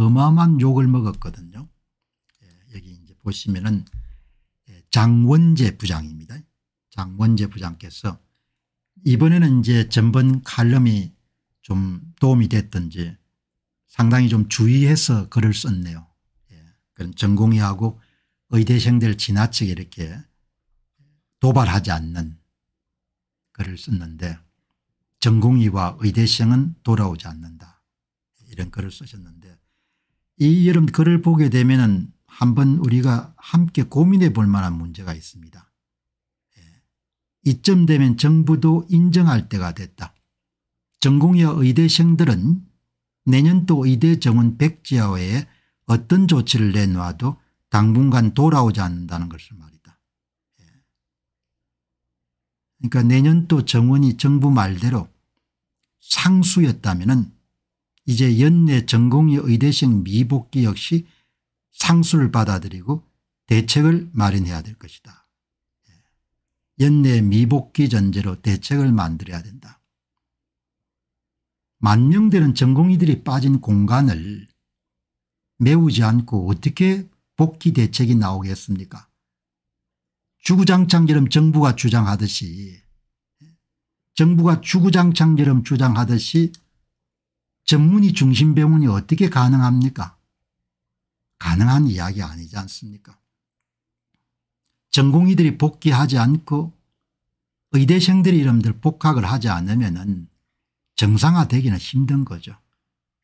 어마어마한 욕을 먹었거든요. 예, 여기 이제 보시면은 예, 장원재 부장입니다. 장원재 부장께서 이번에는 이제 전번 칼럼이 좀 도움이 됐든지 상당히 좀 주의해서 글을 썼네요. 예, 그런 전공의하고 의대생들 지나치게 이렇게 도발하지 않는 글을 썼는데 전공의와 의대생은 돌아오지 않는다. 이런 글을 쓰셨는데 이 여름 글을 보게 되면 한번 우리가 함께 고민해 볼 만한 문제가 있습니다. 예. 이쯤 되면 정부도 인정할 때가 됐다. 전공여 의대생들은 내년도 의대 정원 백지하에 어떤 조치를 내놔도 당분간 돌아오지 않는다는 것을 말이다. 예. 그러니까 내년도 정원이 정부 말대로 상수였다면 이제 연내 전공의 의대생 미복귀 역시 상수를 받아들이고 대책을 마련해야 될 것이다. 예. 연내 미복귀 전제로 대책을 만들어야 된다. 만명되는 전공의들이 빠진 공간을 메우지 않고 어떻게 복귀 대책이 나오겠습니까 주구장창처럼 정부가 주장하듯이 예. 정부가 주구장창처럼 주장하듯이 전문의 중심 병원이 어떻게 가능합니까? 가능한 이야기 아니지 않습니까? 전공의들이 복귀하지 않고 의대생들이 이름들 복학을 하지 않으면 은 정상화되기는 힘든 거죠.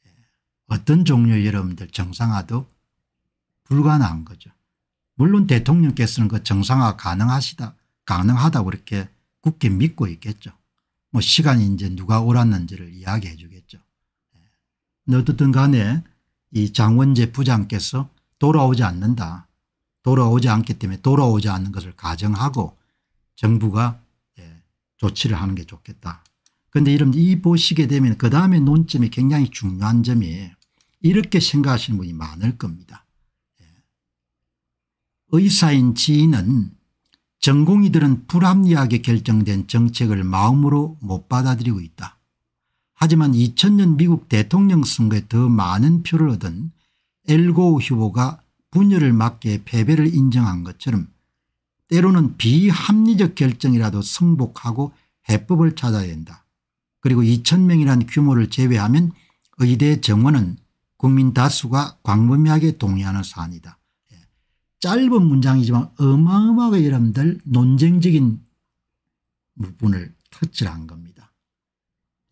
예. 어떤 종류의 여러분들 정상화도 불가능한 거죠. 물론 대통령께서는 그 정상화 가능하시다 가능하다고 이렇게 굳게 믿고 있겠죠. 뭐 시간이 이제 누가 옳았는지를 이야기해 주겠죠. 어쨌든 간에 이 장원재 부장께서 돌아오지 않는다. 돌아오지 않기 때문에 돌아오지 않는 것을 가정하고 정부가 예, 조치를 하는 게 좋겠다. 그런데 이런 이 보시게 되면 그 다음에 논점이 굉장히 중요한 점이 이렇게 생각하시는 분이 많을 겁니다. 예. 의사인 지인은 전공의들은 불합리하게 결정된 정책을 마음으로 못 받아들이고 있다. 하지만 2000년 미국 대통령 선거에 더 많은 표를 얻은 엘고 휴보가 분열을 맞게 패배를 인정한 것처럼 때로는 비합리적 결정이라도 승복하고 해법을 찾아야 된다 그리고 2000명이란 규모를 제외하면 의대 정원은 국민 다수가 광범위하게 동의하는 사안이다. 예. 짧은 문장이지만 어마어마하게 여러분들 논쟁적인 부분을 터치한 겁니다.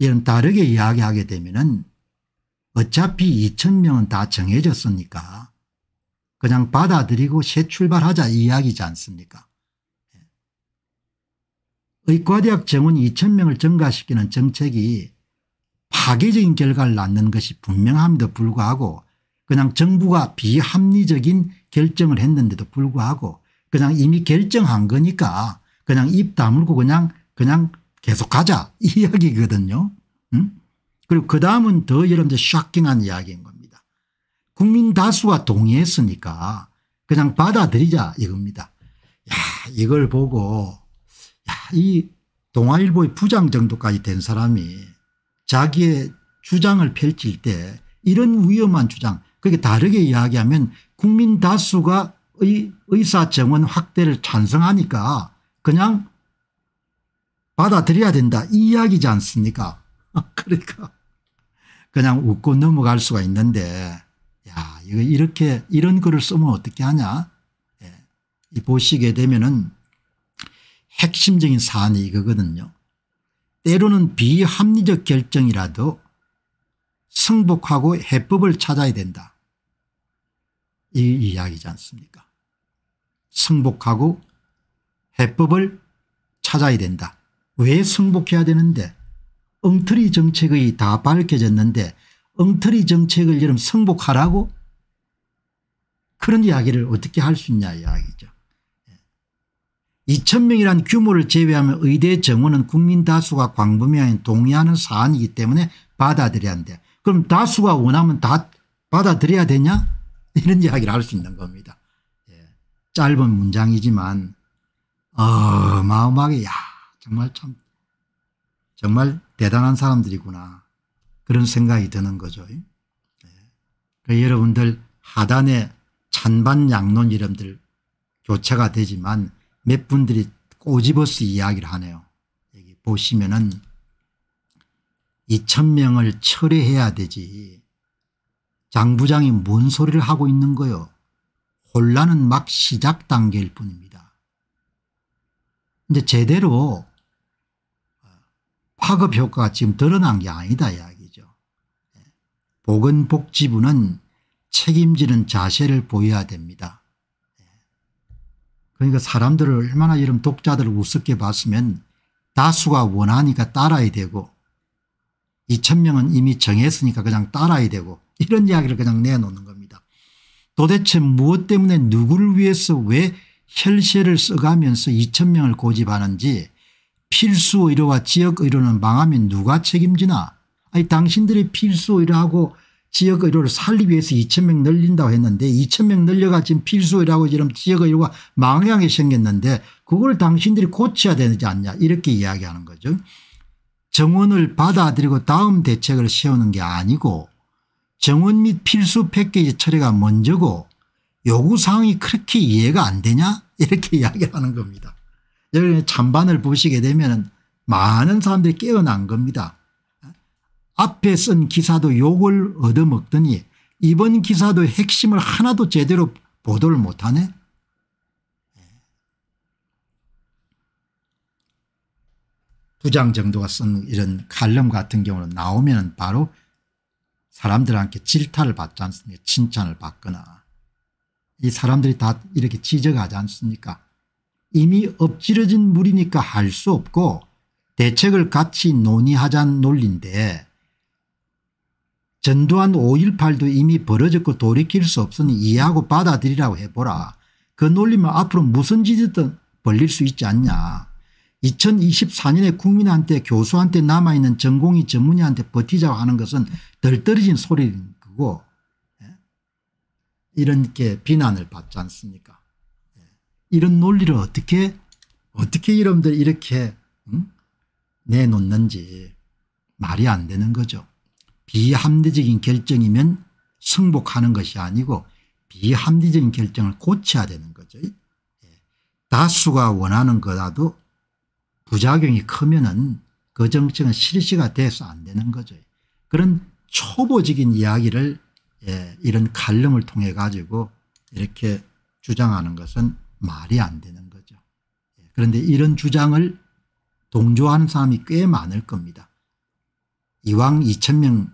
이런 다르게 이야기하게 되면은 어차피 2천명은 다 정해졌으니까 그냥 받아들이고 새 출발하자 이야기지 않습니까 의과대학 정원 2천명을 증가시키는 정책이 파괴적인 결과를 낳는 것이 분명함에도 불구하고 그냥 정부가 비합리적인 결정을 했는데도 불구하고 그냥 이미 결정한 거니까 그냥 입 다물고 그냥 그냥 계속 가자 이 이야기거든요. 음? 그리고 그 다음은 더 여러분들 샤킹한 이야기인 겁니다. 국민 다수가 동의했으니까 그냥 받아들이자 이겁니다. 야 이걸 보고 야이 동아일보의 부장 정도까지 된 사람이 자기의 주장을 펼칠 때 이런 위험한 주장 그게 다르게 이야기하면 국민 다수가 의사 정원 확대를 찬성하니까 그냥 받아들여야 된다 이 이야기지 않습니까 그러니까 그냥 웃고 넘어갈 수가 있는데 야 이거 이렇게 이런 글을 쓰면 어떻게 하냐 예. 이 보시게 되면은 핵심적인 사안이 이거거든요. 때로는 비합리적 결정이라도 승복하고 해법을 찾아야 된다. 이 이야기지 않습니까? 승복하고 해법을 찾아야 된다. 왜 승복해야 되는데 엉터리 정책이 다 밝혀졌는데 엉터리 정책을 여름 승복하라고 그런 이야기를 어떻게 할 수 있냐 이야기죠. 2천명이란 예. 규모를 제외하면 의대 정원은 국민 다수가 광범위하게 동의하는 사안이기 때문에 받아들여야 한대. 그럼 다수가 원하면 다 받아들여야 되냐 이런 이야기를 할 수 있는 겁니다. 예. 짧은 문장이지만 어마어마하게 야 정말 참 정말 대단한 사람들이구나 그런 생각이 드는 거죠. 네. 여러분들 하단에 찬반 양론 이름들 교체가 되지만 몇 분들이 꼬집어서 이야기를 하네요. 여기 보시면은 2천명을 철회해야 되지 장부장이 뭔 소리를 하고 있는 거요. 혼란은 막 시작 단계일 뿐입니다. 이제 제대로 파급 효과가 지금 드러난 게 아니다 이야기죠. 보건복지부는 예. 책임지는 자세를 보여야 됩니다. 예. 그러니까 사람들을 얼마나 이런 독자들을 우습게 봤으면 다수가 원하니까 따라야 되고 2천명은 이미 정했으니까 그냥 따라야 되고 이런 이야기를 그냥 내놓는 겁니다. 도대체 무엇 때문에 누구를 위해서 왜 혈세를 써가면서 2천명을 고집하는지 필수 의료와 지역 의료는 망하면 누가 책임지나 아니 당신들이 필수 의료하고 지역 의료를 살리기 위해서 2천 명 늘린다고 했는데 2천 명 늘려가 지금 필수 의료하고 지금 지역 의료가 망하게 생겼는데 그걸 당신들이 고쳐야 되지 않냐 이렇게 이야기하는 거죠. 정원을 받아들이고 다음 대책을 세우는 게 아니고 정원 및 필수 패키지 처리가 먼저고 요구사항이 그렇게 이해가 안 되냐 이렇게 이야기하는 겁니다. 여러분이 찬반을 보시게 되면 많은 사람들이 깨어난 겁니다. 앞에 쓴 기사도 욕을 얻어먹더니 이번 기사도 핵심을 하나도 제대로 보도를 못하네. 부장 정도가 쓴 이런 칼럼 같은 경우는 나오면 바로 사람들한테 질타를 받지 않습니까 칭찬을 받거나 이 사람들이 다 이렇게 지적하지 않습니까 이미 엎질러진 물이니까 할 수 없고 대책을 같이 논의하자는 논리인데 전두환 5.18도 이미 벌어졌고 돌이킬 수 없으니 이해하고 받아들이라고 해보라. 그 논리면 앞으로 무슨 짓이든 벌릴 수 있지 않냐. 2024년에 국민한테 교수한테 남아있는 전공이 전문의한테 버티자고 하는 것은 덜떨어진 소리인 거고 예? 이렇게 비난을 받지 않습니까 이런 논리를 어떻게 어떻게 여러분들 이렇게 응? 내놓는지 말이 안 되는 거죠. 비합리적인 결정이면 승복하는 것이 아니고 비합리적인 결정을 고쳐야 되는 거죠. 예. 다수가 원하는 거라도 부작용이 크면은 그 정책은 실시가 돼서 안 되는 거죠. 그런 초보적인 이야기를 예, 이런 갈름을 통해 가지고 이렇게 주장하는 것은 말이 안 되는 거죠. 예, 그런데 이런 주장을 동조하는 사람이 꽤 많을 겁니다. 이왕 2,000명,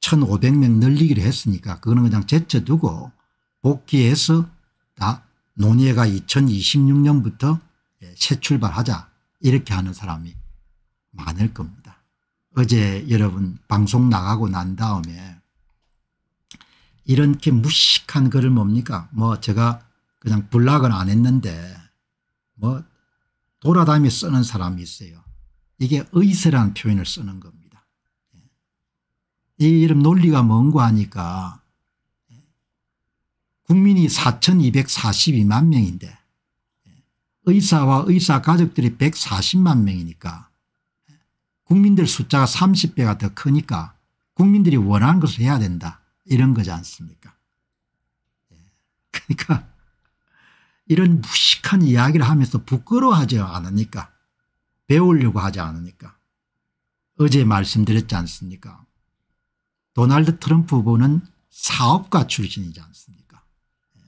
1,500명 늘리기로 했으니까 그거는 그냥 제쳐두고 복귀해서 다 논의회가 2026년부터 예, 새 출발하자 이렇게 하는 사람이 많을 겁니다. 어제 여러분 방송 나가고 난 다음에 이렇게 무식한 글을 뭡니까 뭐 제가 그냥 불락은 안 했는데 뭐 돌아다니며 쓰는 사람이 있어요. 이게 의세라는 표현을 쓰는 겁니다. 예. 이 이름 논리가 뭔고 하니까 국민이 4242만 명인데 예. 의사와 의사 가족들이 140만 명이니까 국민들 숫자가 30배가 더 크니까 국민들이 원하는 것을 해야 된다 이런 거지 않습니까 예. 그러니까 이런 무식한 이야기를 하면서 부끄러워하지 않으니까 배우려고 하지 않으니까 어제 말씀드렸지 않습니까 도널드 트럼프 후보는 사업가 출신이지 않습니까 예.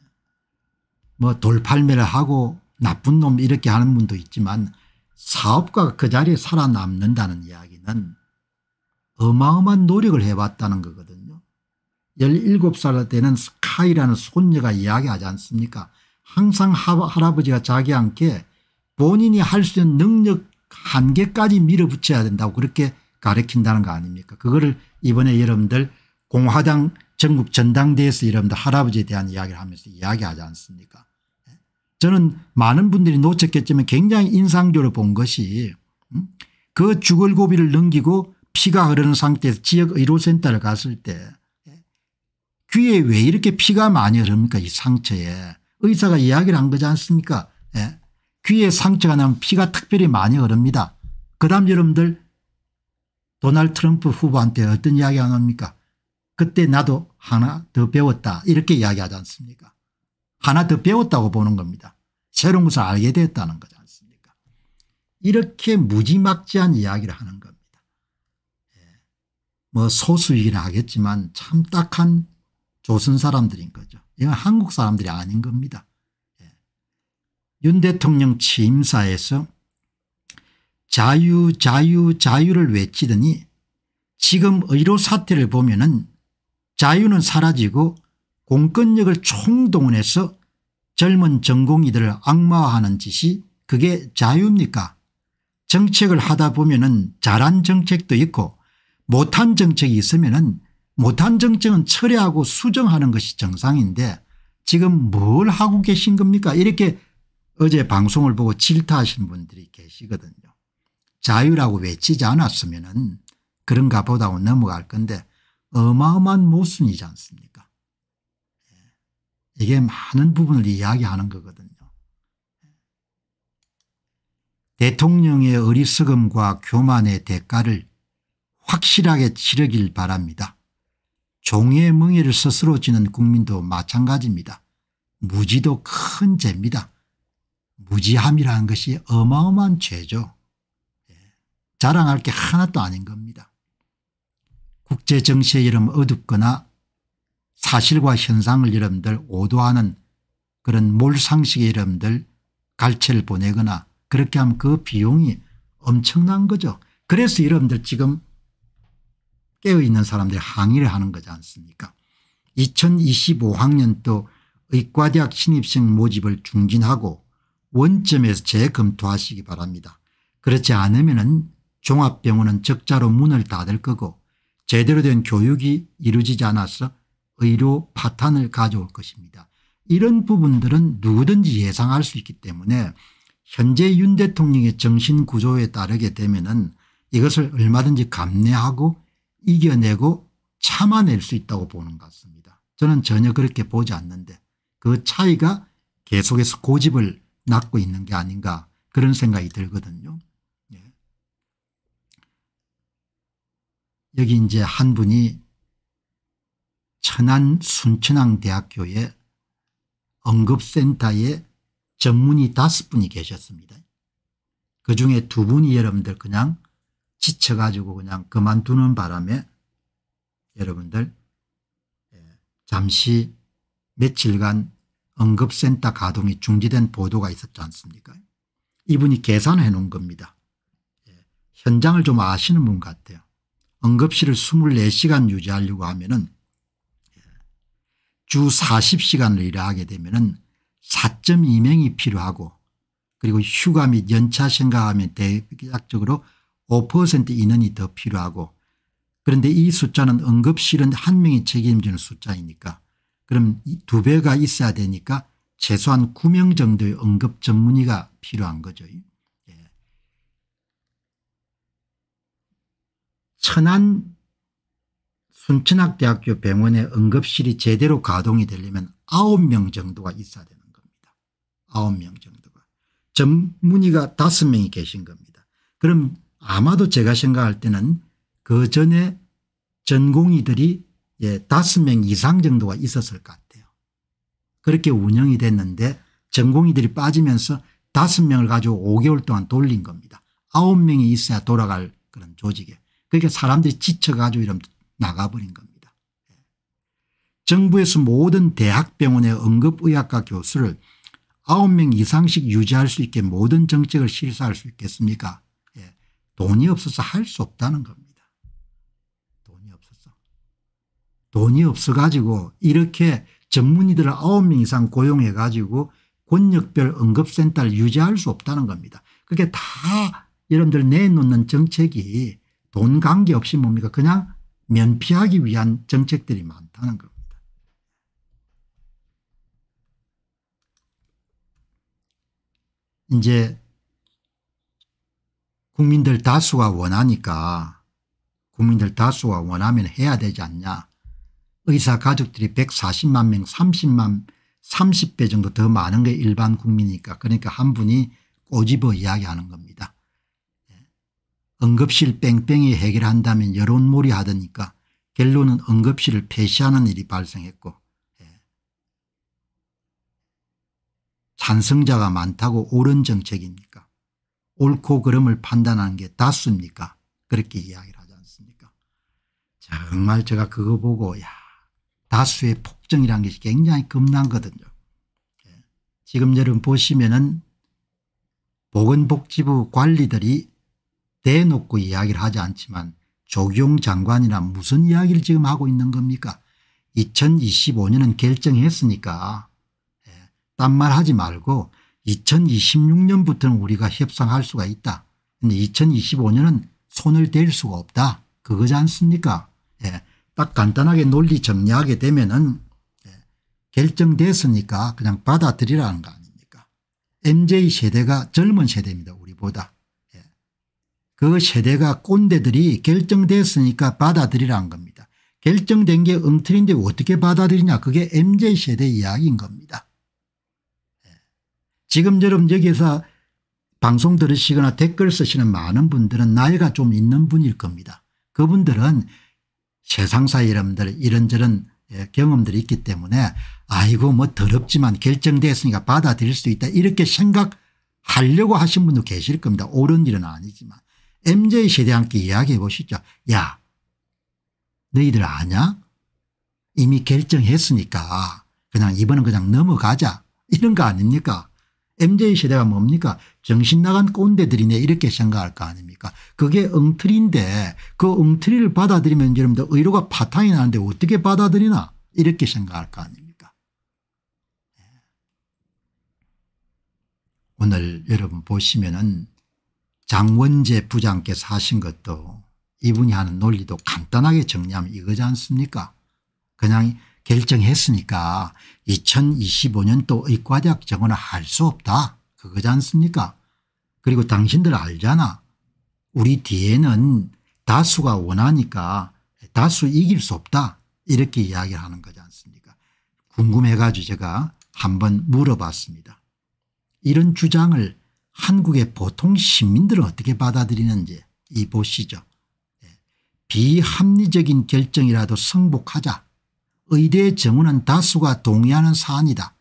뭐 돌팔매를 하고 나쁜 놈 이렇게 하는 분도 있지만 사업가가 그 자리에 살아남는다는 이야기는 어마어마한 노력을 해왔다는 거거든요. 17살 때는 스카이라는 손녀가 이야기하지 않습니까 항상 할아버지가 자기한테 본인이 할 수 있는 능력 한계까지 밀어붙여야 된다고 그렇게 가르친다는 거 아닙니까 그거를 이번에 여러분들 공화당 전국 전당대회에서 여러분들 할아버지에 대한 이야기를 하면서 이야기하지 않습니까 예? 저는 많은 분들이 놓쳤겠지만 굉장히 인상적으로 본 것이 음? 그 죽을 고비를 넘기고 피가 흐르는 상태에서 지역의료센터를 갔을 때 예? 귀에 왜 이렇게 피가 많이 흐릅니까 이 상처에 의사가 이야기를 한 거지 않습니까 예. 귀에 상처가 나면 피가 특별히 많이 흐릅니다. 그 다음 여러분들 도널 트럼프 후보한테 어떤 이야기 안 합니까 그때 나도 하나 더 배웠다 이렇게 이야기하지 않습니까 하나 더 배웠다고 보는 겁니다. 새로운 것을 알게 됐다는 거지 않습니까 이렇게 무지막지한 이야기를 하는 겁니다. 예. 뭐 소수이긴 하겠지만 참 딱한 조선 사람들인 거죠. 이건 한국 사람들이 아닌 겁니다. 예. 윤 대통령 취임사에서 자유 자유 자유를 외치더니 지금 의료 사태를 보면 은 자유는 사라지고 공권력을 총동원해서 젊은 전공의들을 악마화하는 짓이 그게 자유입니까 정책을 하다 보면 은 잘한 정책도 있고 못한 정책이 있으면 은 못한 정책은 철회하고 수정하는 것이 정상인데 지금 뭘 하고 계신 겁니까 이렇게 어제 방송을 보고 질타하신 분들이 계시거든요. 자유라고 외치지 않았으면 은 그런가 보다고 넘어갈 건데 어마어마한 모순이지 않습니까 예. 이게 많은 부분을 이야기하는 거거든요. 대통령의 어리석음과 교만의 대가를 확실하게 치르길 바랍니다. 종의 멍에를 스스로 지는 국민도 마찬가지입니다. 무지도 큰 죄입니다. 무지함이라는 것이 어마어마한 죄죠. 예. 자랑할 게 하나도 아닌 겁니다. 국제정치의 이름 어둡거나 사실과 현상을 여러분들 오도하는 그런 몰상식의 여러분들 갈채를 보내거나 그렇게 하면 그 비용이 엄청난 거죠. 그래서 여러분들 지금 깨어있는 사람들이 항의를 하는 거지 않습니까 2025학년도 의과대학 신입생 모집을 중진하고 원점에서 재검토하시기 바랍니다. 그렇지 않으면 종합병원은 적자로 문을 닫을 거고 제대로 된 교육이 이루어지지 않아서 의료 파탄을 가져올 것입니다. 이런 부분들은 누구든지 예상할 수 있기 때문에 현재 윤 대통령의 정신구조에 따르게 되면 은 이것을 얼마든지 감내하고 이겨내고 참아낼 수 있다고 보는 것 같습니다. 저는 전혀 그렇게 보지 않는데 그 차이가 계속해서 고집을 낳고 있는 게 아닌가 그런 생각이 들거든요. 예. 여기 이제 한 분이 천안 순천향대학교의 언급센터에 전문의 다섯 분이 계셨습니다. 그중에 두 분이 여러분들 그냥 지쳐가지고 그냥 그만두는 바람에 여러분들 예, 잠시 며칠간 응급센터 가동이 중지된 보도가 있었지 않습니까 이분이 계산해 놓은 겁니다. 예, 현장을 좀 아시는 분 같아요. 응급실을 24시간 유지하려고 하면 은주 예, 40시간을 일하게 되면 은 4.2명이 필요하고 그리고 휴가 및 연차 생각하면 대략적으로 5% 인원이 더 필요하고 그런데 이 숫자는 응급실은 한 명이 책임지는 숫자이니까 그럼 두 배가 있어야 되니까 최소한 9명 정도의 응급 전문의가 필요한 거죠. 예. 천안 순천학대학교 병원의 응급실이 제대로 가동이 되려면 9명 정도가 있어야 되는 겁니다. 9명 정도가. 전문의가 5명이 계신 겁니다. 그럼 아마도 제가 생각할 때는 그 전에 전공의들이 예, 5명 이상 정도가 있었을 것 같아요. 그렇게 운영이 됐는데 전공의들이 빠지면서 5명을 가지고 5개월 동안 돌린 겁니다. 9명이 있어야 돌아갈 그런 조직에. 그러니까 사람들이 지쳐가지고 이러면 나가버린 겁니다. 정부에서 모든 대학병원의 응급의학과 교수를 9명 이상씩 유지할 수 있게 모든 정책을 실시할 수 있겠습니까 돈이 없어서 할 수 없다는 겁니다. 돈이 없어서. 돈이 없어 가지고 이렇게 전문의들을 9명 이상 고용해 가지고 권역별 응급센터를 유지할 수 없다는 겁니다. 그게 다 여러분들 내놓는 정책이 돈 관계없이 뭡니까 그냥 면피하기 위한 정책들이 많다는 겁니다. 이제 국민들 다수가 원하니까 국민들 다수가 원하면 해야 되지 않냐. 의사 가족들이 140만 명 30만 30배 정도 더 많은 게 일반 국민이니까 그러니까 한 분이 꼬집어 이야기하는 겁니다. 예. 응급실 뺑뺑이 해결한다면 여론몰이 하더니까 결론은 응급실을 폐쇄하는 일이 발생했고 예. 찬성자가 많다고 옳은 정책입니까 옳고 그름을 판단하는 게 다수입니까? 그렇게 이야기를 하지 않습니까? 정말 제가 그거 보고 야 다수의 폭정이라는 것이 굉장히 겁난거든요. 예, 지금 여러분 보시면은 보건복지부 관리들이 대놓고 이야기를 하지 않지만 조경 장관이나 무슨 이야기를 지금 하고 있는 겁니까? 2025년은 결정했으니까 예, 딴말 하지 말고 2026년부터는 우리가 협상할 수가 있다. 근데 2025년은 손을 댈 수가 없다. 그거지 않습니까? 예. 딱 간단하게 논리 정리하게 되면은 예. 결정됐으니까 그냥 받아들이라는 거 아닙니까? MJ 세대가 젊은 세대입니다. 우리보다. 예. 그 세대가 꼰대들이 결정됐으니까 받아들이라는 겁니다. 결정된 게 엉터리인데 어떻게 받아들이냐 그게 MJ 세대 이야기인 겁니다. 지금처럼 여기서 방송 들으시거나 댓글 쓰시는 많은 분들은 나이가 좀 있는 분일 겁니다. 그분들은 세상사 여러분들 이런저런 예, 경험들이 있기 때문에 아이고 뭐 더럽지만 결정됐으니까 받아들일 수 있다 이렇게 생각하려고 하신 분도 계실 겁니다. 옳은 일은 아니지만 m j 세대 함께 이야기해 보시죠. 야 너희들 아냐 이미 결정했으니까 그냥 이번은 그냥 넘어가자 이런 거 아닙니까 m j 세대가 뭡니까 정신나간 꼰대들이네 이렇게 생각할 거 아닙니까 그게 엉터리인데 그 엉터리를 받아들이면 여러분들 의료가 파탄이 나는데 어떻게 받아들이나 이렇게 생각할 거 아닙니까 예. 오늘 여러분 보시면은 장원재 부장께서 하신 것도 이분이 하는 논리도 간단하게 정리하면 이거지 않습니까 그냥 결정했으니까 2025년 도 의과대학 정원을할 수 없다 그거지 않습니까 그리고 당신들 알잖아 우리 뒤에는 다수가 원하니까 다수 이길 수 없다 이렇게 이야기를 하는 거지 않습니까 궁금해 가지고 제가 한번 물어봤습니다. 이런 주장을 한국의 보통 시민들은 어떻게 받아들이는지 이 보시죠. 예. 비합리적인 결정이라도 승복하자 의대 정원은 다수가 동의하는 사안이다.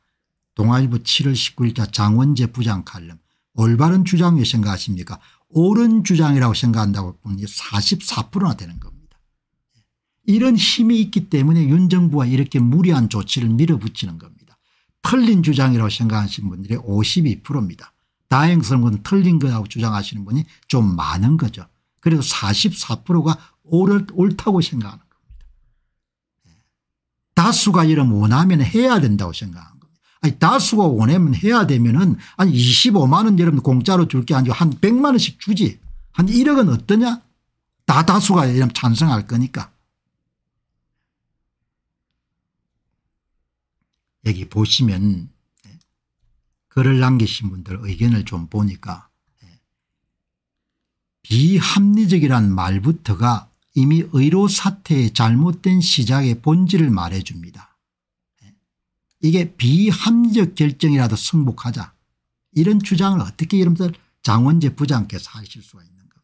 동아일보 7월 19일자 장원재 부장 칼럼 올바른 주장이 생각하십니까 옳은 주장이라고 생각한다고 보면 44%나 되는 겁니다. 예. 이런 힘이 있기 때문에 윤 정부가 이렇게 무리한 조치를 밀어붙이는 겁니다. 틀린 주장이라고 생각하시는 분들이 52%입니다. 다행스러운 건 틀린 거라고 주장하시는 분이 좀 많은 거죠. 그래서 44%가 옳, 옳다고 생각하는 다수가 이런 원하면 해야 된다고 생각한 겁니다. 아니 다수가 원하면 해야 되면은 한 25만 원 여러분 공짜로 줄 게 아니고 한 100만 원씩 주지 한 1억은 어떠냐 다 다수가 이러 찬성할 거니까 여기 보시면 예, 글을 남기신 분들 의견을 좀 보니까 예, 비합리적이란 말부터가 이미 의료 사태의 잘못된 시작의 본질을 말해 줍니다. 이게 비합리적 결정이라도 승복하자 이런 주장을 어떻게 여러분들 장원재 부장께서 하실 수가 있는 겁니까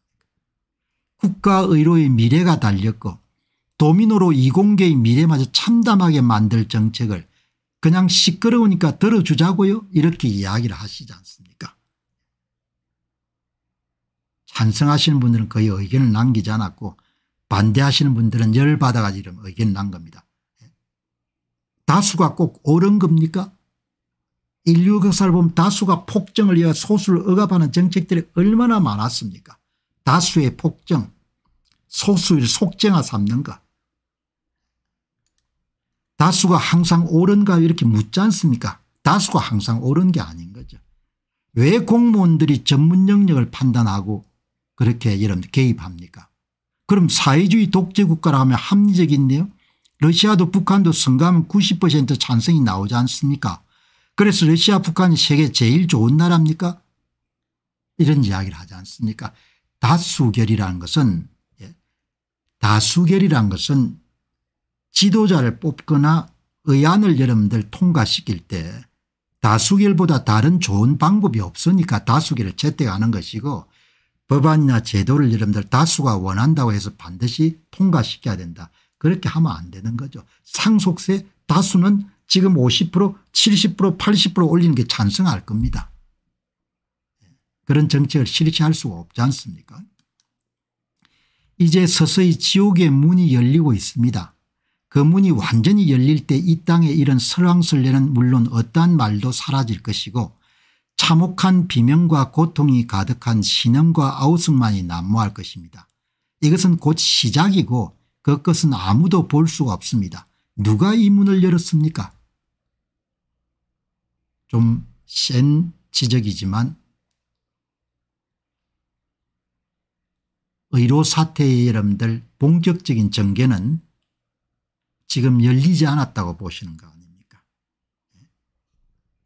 국가의료의 미래가 달렸고 도미노로 이공계의 미래마저 참담하게 만들 정책을 그냥 시끄러우니까 들어주자고요 이렇게 이야기를 하시지 않습니까 찬성하시는 분들은 거의 의견을 남기지 않았고 반대하시는 분들은 열받아가지고 이런 의견난 겁니다. 다수가 꼭 옳은 겁니까? 인류 역사를 보면 다수가 폭정을 이어 소수를 억압하는 정책들이 얼마나 많았습니까? 다수의 폭정, 소수를 속정화 삼는가. 다수가 항상 옳은가 이렇게 묻지 않습니까? 다수가 항상 옳은 게 아닌 거죠. 왜 공무원들이 전문 영역을 판단하고 그렇게 이런 개입합니까? 그럼 사회주의 독재국가라면 합리적인데요. 러시아도 북한도 선거90% 찬성이 나오지 않습니까 그래서 러시아 북한이 세계 제일 좋은 나라입니까 이런 이야기를 하지 않습니까 다수결이라는 것은 예, 다수결이라는 것은 지도자를 뽑거나 의안을 여러분들 통과시킬 때 다수결보다 다른 좋은 방법이 없으니까 다수결을 채택하는 것이고 법안이나 제도를 여러분들 다수가 원한다고 해서 반드시 통과시켜야 된다. 그렇게 하면 안 되는 거죠. 상속세 다수는 지금 50% 70% 80% 올리는 게 찬성할 겁니다. 그런 정책을 실시할 수가 없지 않습니까 이제 서서히 지옥의 문이 열리고 있습니다. 그 문이 완전히 열릴 때 이 땅에 이런 설왕설례는 물론 어떠한 말도 사라질 것이고 참혹한 비명과 고통이 가득한 신음과 아우성만이 난무할 것입니다. 이것은 곧 시작이고 그것은 아무도 볼 수가 없습니다. 누가 이 문을 열었습니까? 좀 센 지적이지만 의료 사태의 여러분들 본격적인 전개는 지금 열리지 않았다고 보시는 겁니다.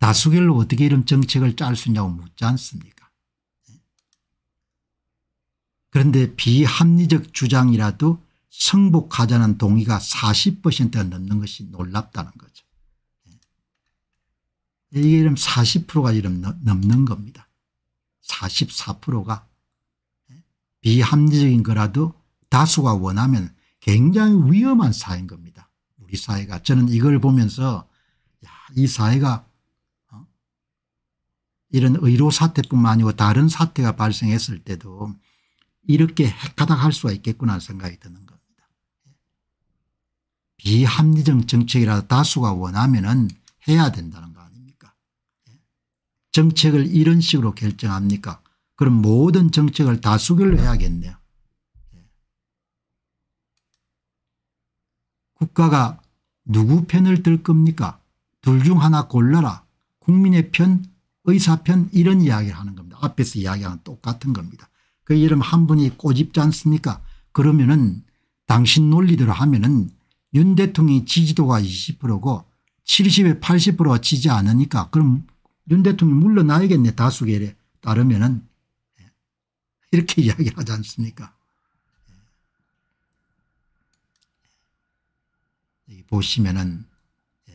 다수결로 어떻게 이런 정책을 짤 수 있냐고 묻지 않습니까 그런데 비합리적 주장이라도 승복하자는 동의가 40%가 넘는 것이 놀랍다는 거죠. 예. 이게 이름 40%가 이름 넘는 겁니다. 44%가 예. 비합리적인 거라도 다수가 원하면 굉장히 위험한 사회인 겁니다. 우리 사회가 저는 이걸 보면서 야, 이 사회가 이런 의료 사태뿐만 아니고 다른 사태가 발생했을 때도 이렇게 핵가닥할 수가 있겠구나 하는 생각이 드는 겁니다. 비합리적 정책이라도 다수가 원하면 은 해야 된다는 거 아닙니까 정책을 이런 식으로 결정합니까 그럼 모든 정책을 다수결로 해야겠네요. 국가가 누구 편을 들 겁니까? 둘 중 하나 골라라. 국민의 편 의사편 이런 이야기를 하는 겁니다. 앞에서 이야기한 하 똑같은 겁니다. 그 이름 한 분이 꼬집지 않습니까 그러면은 당신 논리대로 하면은 윤 대통령이 지지도가 20%고 70에 80%가 지지 않으니까 그럼 윤 대통령이 물러나야겠네 다수결에 따르면은 예. 이렇게 이야기하지 않습니까 예. 여기 보시면은 예.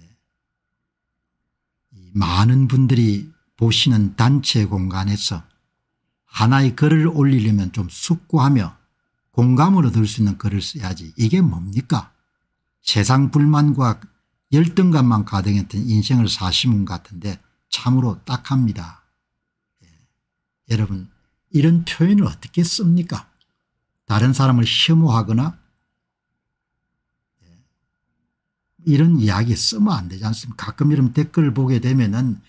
많은 분들이 도시는 단체 공간에서 하나의 글을 올리려면 좀 숙고하며 공감을 얻을 수 있는 글을 써야지 이게 뭡니까 세상 불만과 열등감만 가득했던 인생을 사시문 같은데 참으로 딱합니다. 예. 여러분 이런 표현을 어떻게 씁니까 다른 사람을 혐오하거나 예. 이런 이야기 쓰면 안 되지 않습니까 가끔 이런 댓글 을 보게 되면 은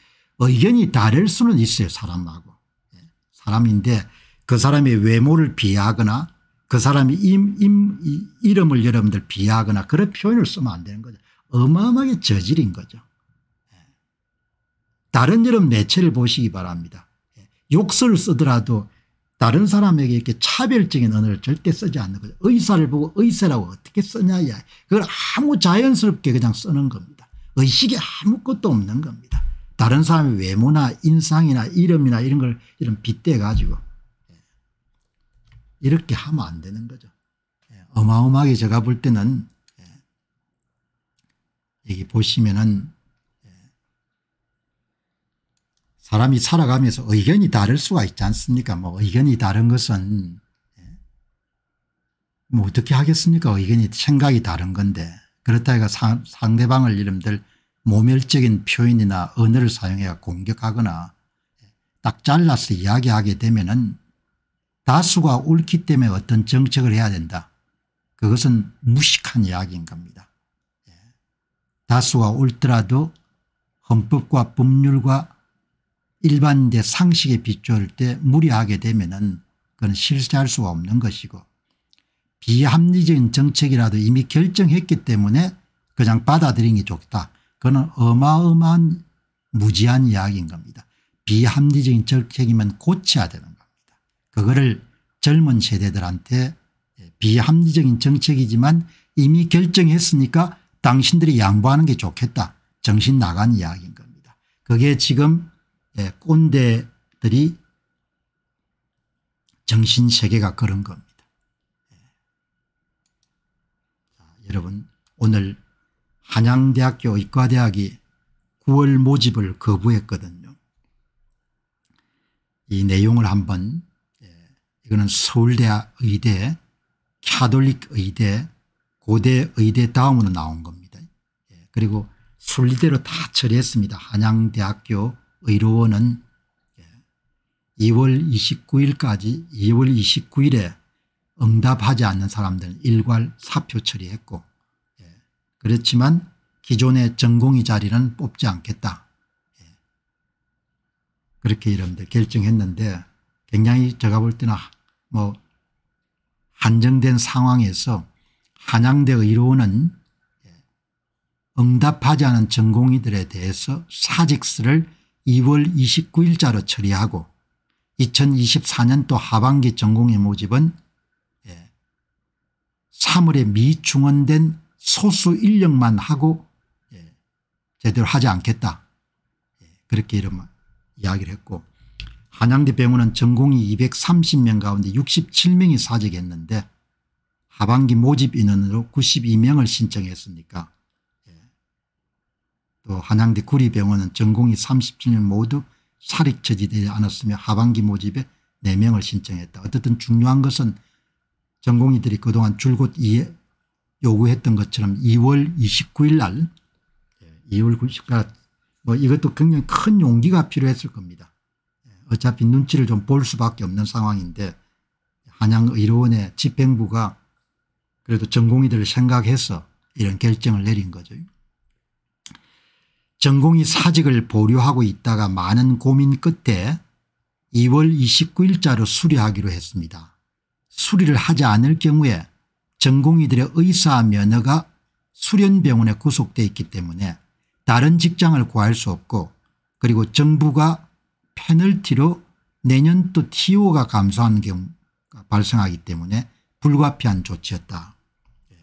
의견이 다를 수는 있어요 사람하고 예. 사람인데 그 사람의 외모를 비하하거나 그사람의 임, 임, 이름을 여러분들 비하하거나 그런 표현을 쓰면 안 되는 거죠. 어마어마하게 저질인 거죠. 예. 다른 여러분 매체를 보시기 바랍니다. 예. 욕설을 쓰더라도 다른 사람에게 이렇게 차별적인 언어를 절대 쓰지 않는 거죠. 의사를 보고 의사라고 어떻게 쓰냐 이 그걸 아무 자연스럽게 그냥 쓰는 겁니다. 의식이 아무것도 없는 겁니다. 다른 사람의 외모나 인상이나 이름이나 이런 걸 이런 빗대 가지고 예. 이렇게 하면 안 되는 거죠. 예. 어마어마하게 제가 볼 때는 예. 여기 보시면은 사람이 살아가면서 의견이 다를 수가 있지 않습니까? 뭐 의견이 다른 것은 뭐 어떻게 하겠습니까? 의견이 생각이 다른 건데 그렇다 해가 상대방을 이름들 모멸적인 표현이나 언어를 사용해 공격하거나 딱 잘라서 이야기하게 되면은 다수가 옳기 때문에 어떤 정책을 해야 된다. 그것은 무식한 이야기인 겁니다. 예. 다수가 옳더라도 헌법과 법률과 일반대 상식에 비추어질때 무리하게 되면은 그건 실시할 수가 없는 것이고 비합리적인 정책이라도 이미 결정했기 때문에 그냥 받아들인 게 좋다. 그는 어마어마한 무지한 이야기인 겁니다. 비합리적인 정책이면 고쳐야 되는 겁니다. 그거를 젊은 세대들한테 비합리적인 정책이지만 이미 결정했으니까 당신들이 양보하는 게 좋겠다. 정신 나간 이야기인 겁니다. 그게 지금 예, 꼰대들이 정신세계가 그런 겁니다. 예. 자, 여러분 오늘 한양대학교 의과대학이 9월 모집을 거부했거든요. 이 내용을 한번 예, 이거는 서울대 의대 카톨릭 의대 고대 의대 다음으로 나온 겁니다. 예, 그리고 순리대로 다 처리했습니다. 한양대학교 의료원은 2월 예, 29일까지 2월 29일에 응답하지 않는 사람들 일괄 사표 처리했고 그렇지만 기존의 전공의 자리는 뽑지 않겠다. 예. 그렇게 여러분 결정했는데 굉장히 제가 볼 때는 뭐 한정된 상황에서 한양대 의료원은 응답하지 않은 전공의들에 대해서 사직서를 2월 29일자로 처리하고 2024년도 하반기 전공의 모집은 3월에 예, 미충원된 소수 인력만 하고 예, 제대로 하지 않겠다. 예, 그렇게 이런 이야기를 했고 한양대 병원은 전공이 230명 가운데 67명이 사직했는데 하반기 모집 인원으로 92명을 신청했으니까 예. 또 한양대 구리병원은 전공이 37명 모두 사립 처지되지 않았으며 하반기 모집에 4명을 신청했다. 어쨌든 중요한 것은 전공이들이 그동안 줄곧 이해 요구했던 것처럼 2월 29일 날 2월 2 9일 뭐 이것도 굉장히 큰 용기가 필요했을 겁니다. 예, 어차피 눈치를 좀 볼 수밖에 없는 상황인데 한양의료원의 집행부가 그래도 전공의들을 생각해서 이런 결정을 내린 거죠. 전공의 사직을 보류하고 있다가 많은 고민 끝에 2월 29일자로 수리하기로 했습니다. 수리를 하지 않을 경우에 전공의들의 의사면허가 수련병원에 구속되어 있기 때문에 다른 직장을 구할 수 없고 그리고 정부가 페널티로 내년 또 TO가 감소한 경우가 발생하기 때문에 불가피한 조치였다. 예.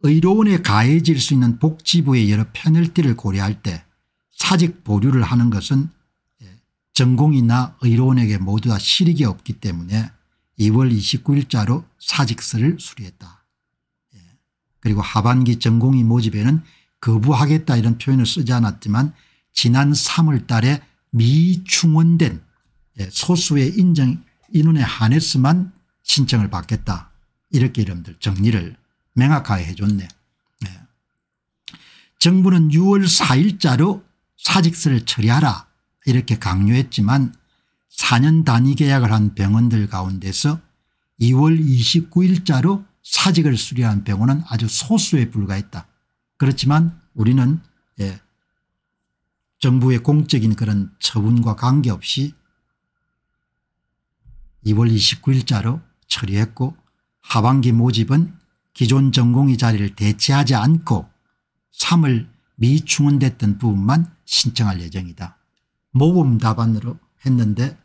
의료원에 가해질 수 있는 복지부의 여러 페널티를 고려할 때 사직 보류를 하는 것은 예, 전공이나 의료원에게 모두 다 실익이 없기 때문에 2월 29일자로 사직서를 수리했다. 예. 그리고 하반기 전공의 모집에는 거부하겠다 이런 표현을 쓰지 않았지만 지난 3월 달에 미충원된 예, 소수의 인정 인원에 한해서만 신청을 받겠다. 이렇게 이름들 정리를 명확하게 해줬네. 예. 정부는 6월 4일자로 사직서를 처리하라 이렇게 강요했지만 4년 단위 계약을 한 병원들 가운데서 2월 29일자로 사직을 수리한 병원은 아주 소수에 불과했다. 그렇지만 우리는 예, 정부의 공적인 그런 처분과 관계없이 2월 29일자로 처리했고 하반기 모집은 기존 전공의 자리를 대체하지 않고 3월 미충원됐던 부분만 신청할 예정이다. 모범 답안으로 했는데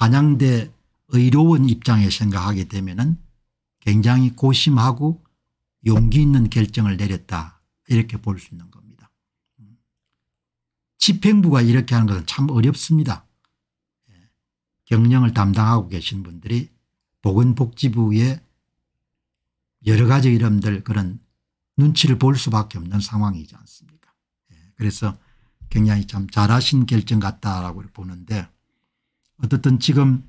한양대 의료원 입장에 생각하게 되면 굉장히 고심하고 용기 있는 결정을 내렸다 이렇게 볼 수 있는 겁니다. 집행부가 이렇게 하는 것은 참 어렵습니다. 예. 경영을 담당하고 계신 분들이 보건복지부의 여러 가지 이름들 그런 눈치를 볼 수밖에 없는 상황이지 않습니까 예. 그래서 굉장히 참 잘하신 결정 같다라고 보는데 어쨌든 지금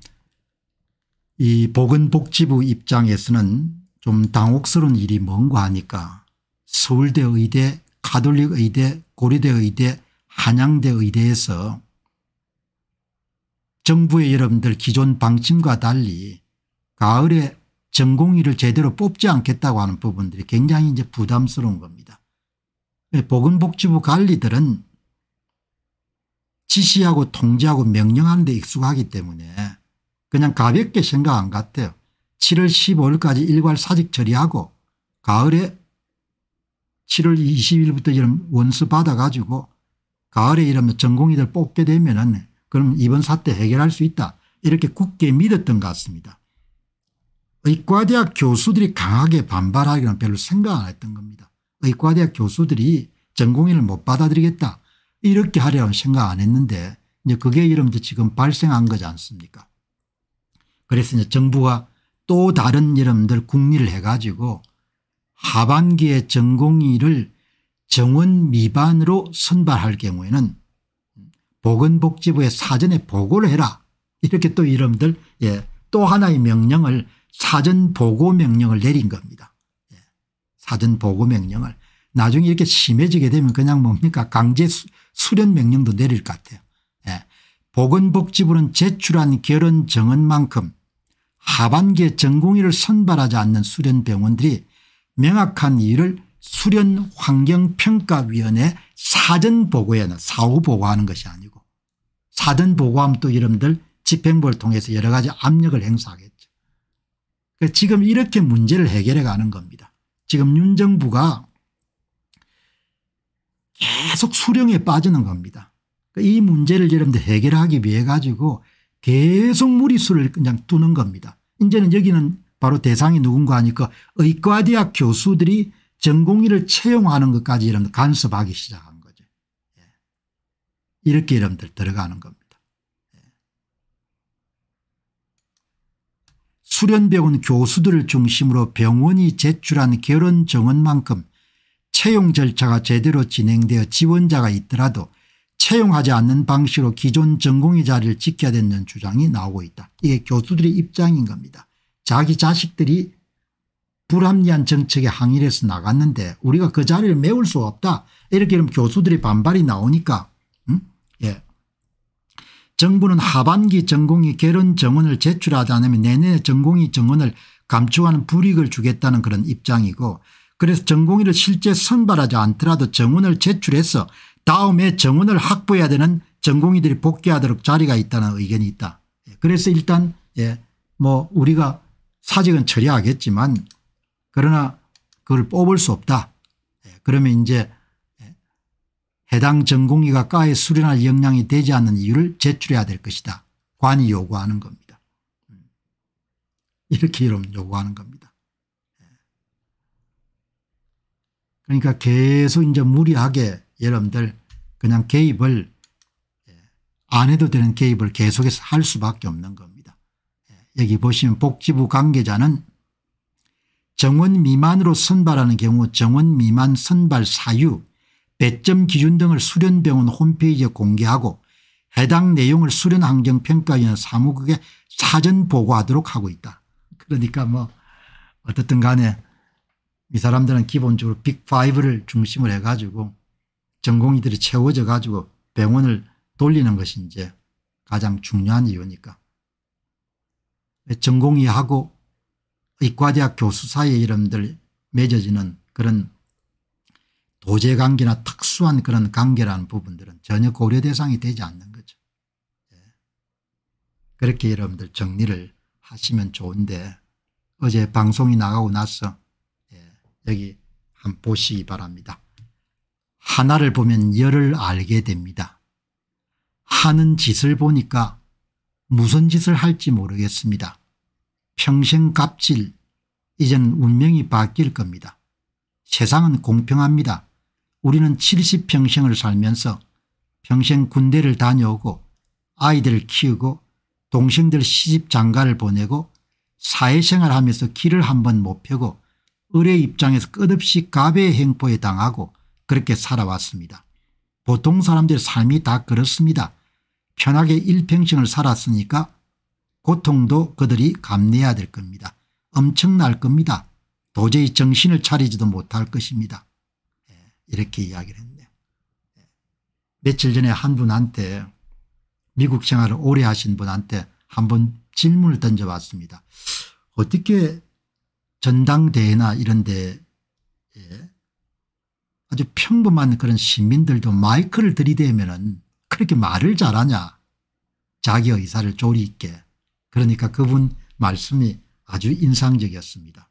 이 보건복지부 입장에서는 좀 당혹스러운 일이 뭔가 하니까 서울대 의대 가톨릭 의대 고려대 의대 한양대 의대에서 정부의 여러분들 기존 방침과 달리 가을에 전공의를 제대로 뽑지 않겠다고 하는 부분들이 굉장히 이제 부담스러운 겁니다. 보건복지부 네, 관리들은 지시하고 통제하고 명령하는 데 익숙하기 때문에 그냥 가볍게 생각 안 같아요. 7월 15일까지 일괄 사직 처리하고 가을에 7월 20일부터 이런 원수 받아가지고 가을에 이러면 전공의들 뽑게 되면 은 그럼 이번 사태 해결할 수 있다 이렇게 굳게 믿었던 것 같습니다. 의과대학 교수들이 강하게 반발하기는 별로 생각 안 했던 겁니다. 의과대학 교수들이 전공의를 못 받아들이겠다 이렇게 하려고 생각 안 했는데 이제 그게 이름도 지금 발생한 거지 않습니까 그래서 이제 정부가 또 다른 이름들 국리를 해가지고 하반기에 전공의를 정원 미반으로 선발할 경우에는 보건복지부에 사전에 보고를 해라 이렇게 또 이름들 예, 또 하나의 명령을 사전 보고 명령을 내린 겁니다. 예, 사전 보고 명령을 나중에 이렇게 심해지게 되면 그냥 뭡니까 강제 수련 명령도 내릴 것 같아요. 예. 보건복지부는 제출한 결혼 정언만큼 하반기에 전공의를 선발하지 않는 수련 병원들이 명확한 이유를 수련 환경평가위원회 사전 보고에 사후 보고하는 것이 아니고 사전 보고하면 또 여러분들 집행부를 통해서 여러 가지 압력을 행사하겠죠. 그러니까 지금 이렇게 문제를 해결해 가는 겁니다. 지금 윤 정부가 계속 수령에 빠지는 겁니다. 그러니까 이 문제를 여러분들 해결하기 위해 가지고 계속 무리수를 그냥 두는 겁니다. 이제는 여기는 바로 대상이 누군가 하니까 의과대학 교수들이 전공의를 채용하는 것까지 이런 간섭하기 시작한 거죠. 예. 이렇게 여러분들 들어가는 겁니다. 예. 수련병원 교수들을 중심으로 병원이 제출한 결혼 정원만큼 채용 절차가 제대로 진행되어 지원자가 있더라도 채용하지 않는 방식으로 기존 전공의 자리를 지켜야 된다는 주장이 나오고 있다. 이게 교수들의 입장인 겁니다. 자기 자식들이 불합리한 정책에 항의를 해서 나갔는데 우리가 그 자리를 메울 수 없다. 이렇게 이면 교수들의 반발이 나오니까 음? 예. 정부는 하반기 전공의 개론 정원을 제출하지 않으면 내년에 전공의 정원을 감축하는 불이익을 주겠다는 그런 입장이고 그래서 전공의를 실제 선발하지 않더라도 정원을 제출해서 다음에 정원을 확보해야 되는 전공의들이 복귀하도록 자리가 있다는 의견이 있다. 예, 그래서 일단 예, 뭐 우리가 사직은 처리하겠지만 그러나 그걸 뽑을 수 없다. 예, 그러면 이제 예, 해당 전공의가 과에 수련할 역량이 되지 않는 이유를 제출해야 될 것이다. 관이 요구하는 겁니다. 음. 이렇게 여러분 요구하는 겁니다. 그러니까 계속 이제 무리하게 여러분들 그냥 개입을 예, 안 해도 되는 개입을 계속해서 할 수밖에 없는 겁니다. 예, 여기 보시면 복지부 관계자는 정원 미만으로 선발하는 경우 정원 미만 선발 사유 배점 기준 등을 수련병원 홈페이지에 공개하고 해당 내용을 수련환경평가위원 사무국에 사전 보고하도록 하고 있다. 그러니까 뭐 어떻든 간에 이 사람들은 기본적으로 빅5를 중심으로 해가지고 전공의들이 채워져 가지고 병원을 돌리는 것이 이제 가장 중요한 이유니까. 전공의하고 의과대학 교수 사이의 이름들 맺어지는 그런 도제 관계나 특수한 그런 관계라는 부분들은 전혀 고려 대상이 되지 않는 거죠. 예. 그렇게 여러분들 정리를 하시면 좋은데 어제 방송이 나가고 나서 여기 한번 보시기 바랍니다. 하나를 보면 열을 알게 됩니다. 하는 짓을 보니까 무슨 짓을 할지 모르겠습니다. 평생 갑질 이젠 운명이 바뀔 겁니다. 세상은 공평합니다. 우리는 70평생을 살면서 평생 군대를 다녀오고 아이들을 키우고 동생들 시집 장가를 보내고 사회생활하면서 길을 한번 못 펴고 을의 입장에서 끝없이 갑의 행포에 당하고 그렇게 살아왔습니다. 보통 사람들의 삶이 다 그렇습니다. 편하게 일평생을 살았으니까 고통도 그들이 감내해야 될 겁니다. 엄청날 겁니다. 도저히 정신을 차리지도 못할 것입니다. 예, 이렇게 이야기를 했네요. 예. 며칠 전에 한 분한테 미국 생활을 오래 하신 분한테 한번 질문을 던져봤습니다. 어떻게 전당대회나 이런 데에 예, 아주 평범한 그런 시민들도 마이크를 들이대면 은 그렇게 말을 잘하냐 자기 의사를 조리 있게 그러니까 그분 말씀이 아주 인상적이었습니다.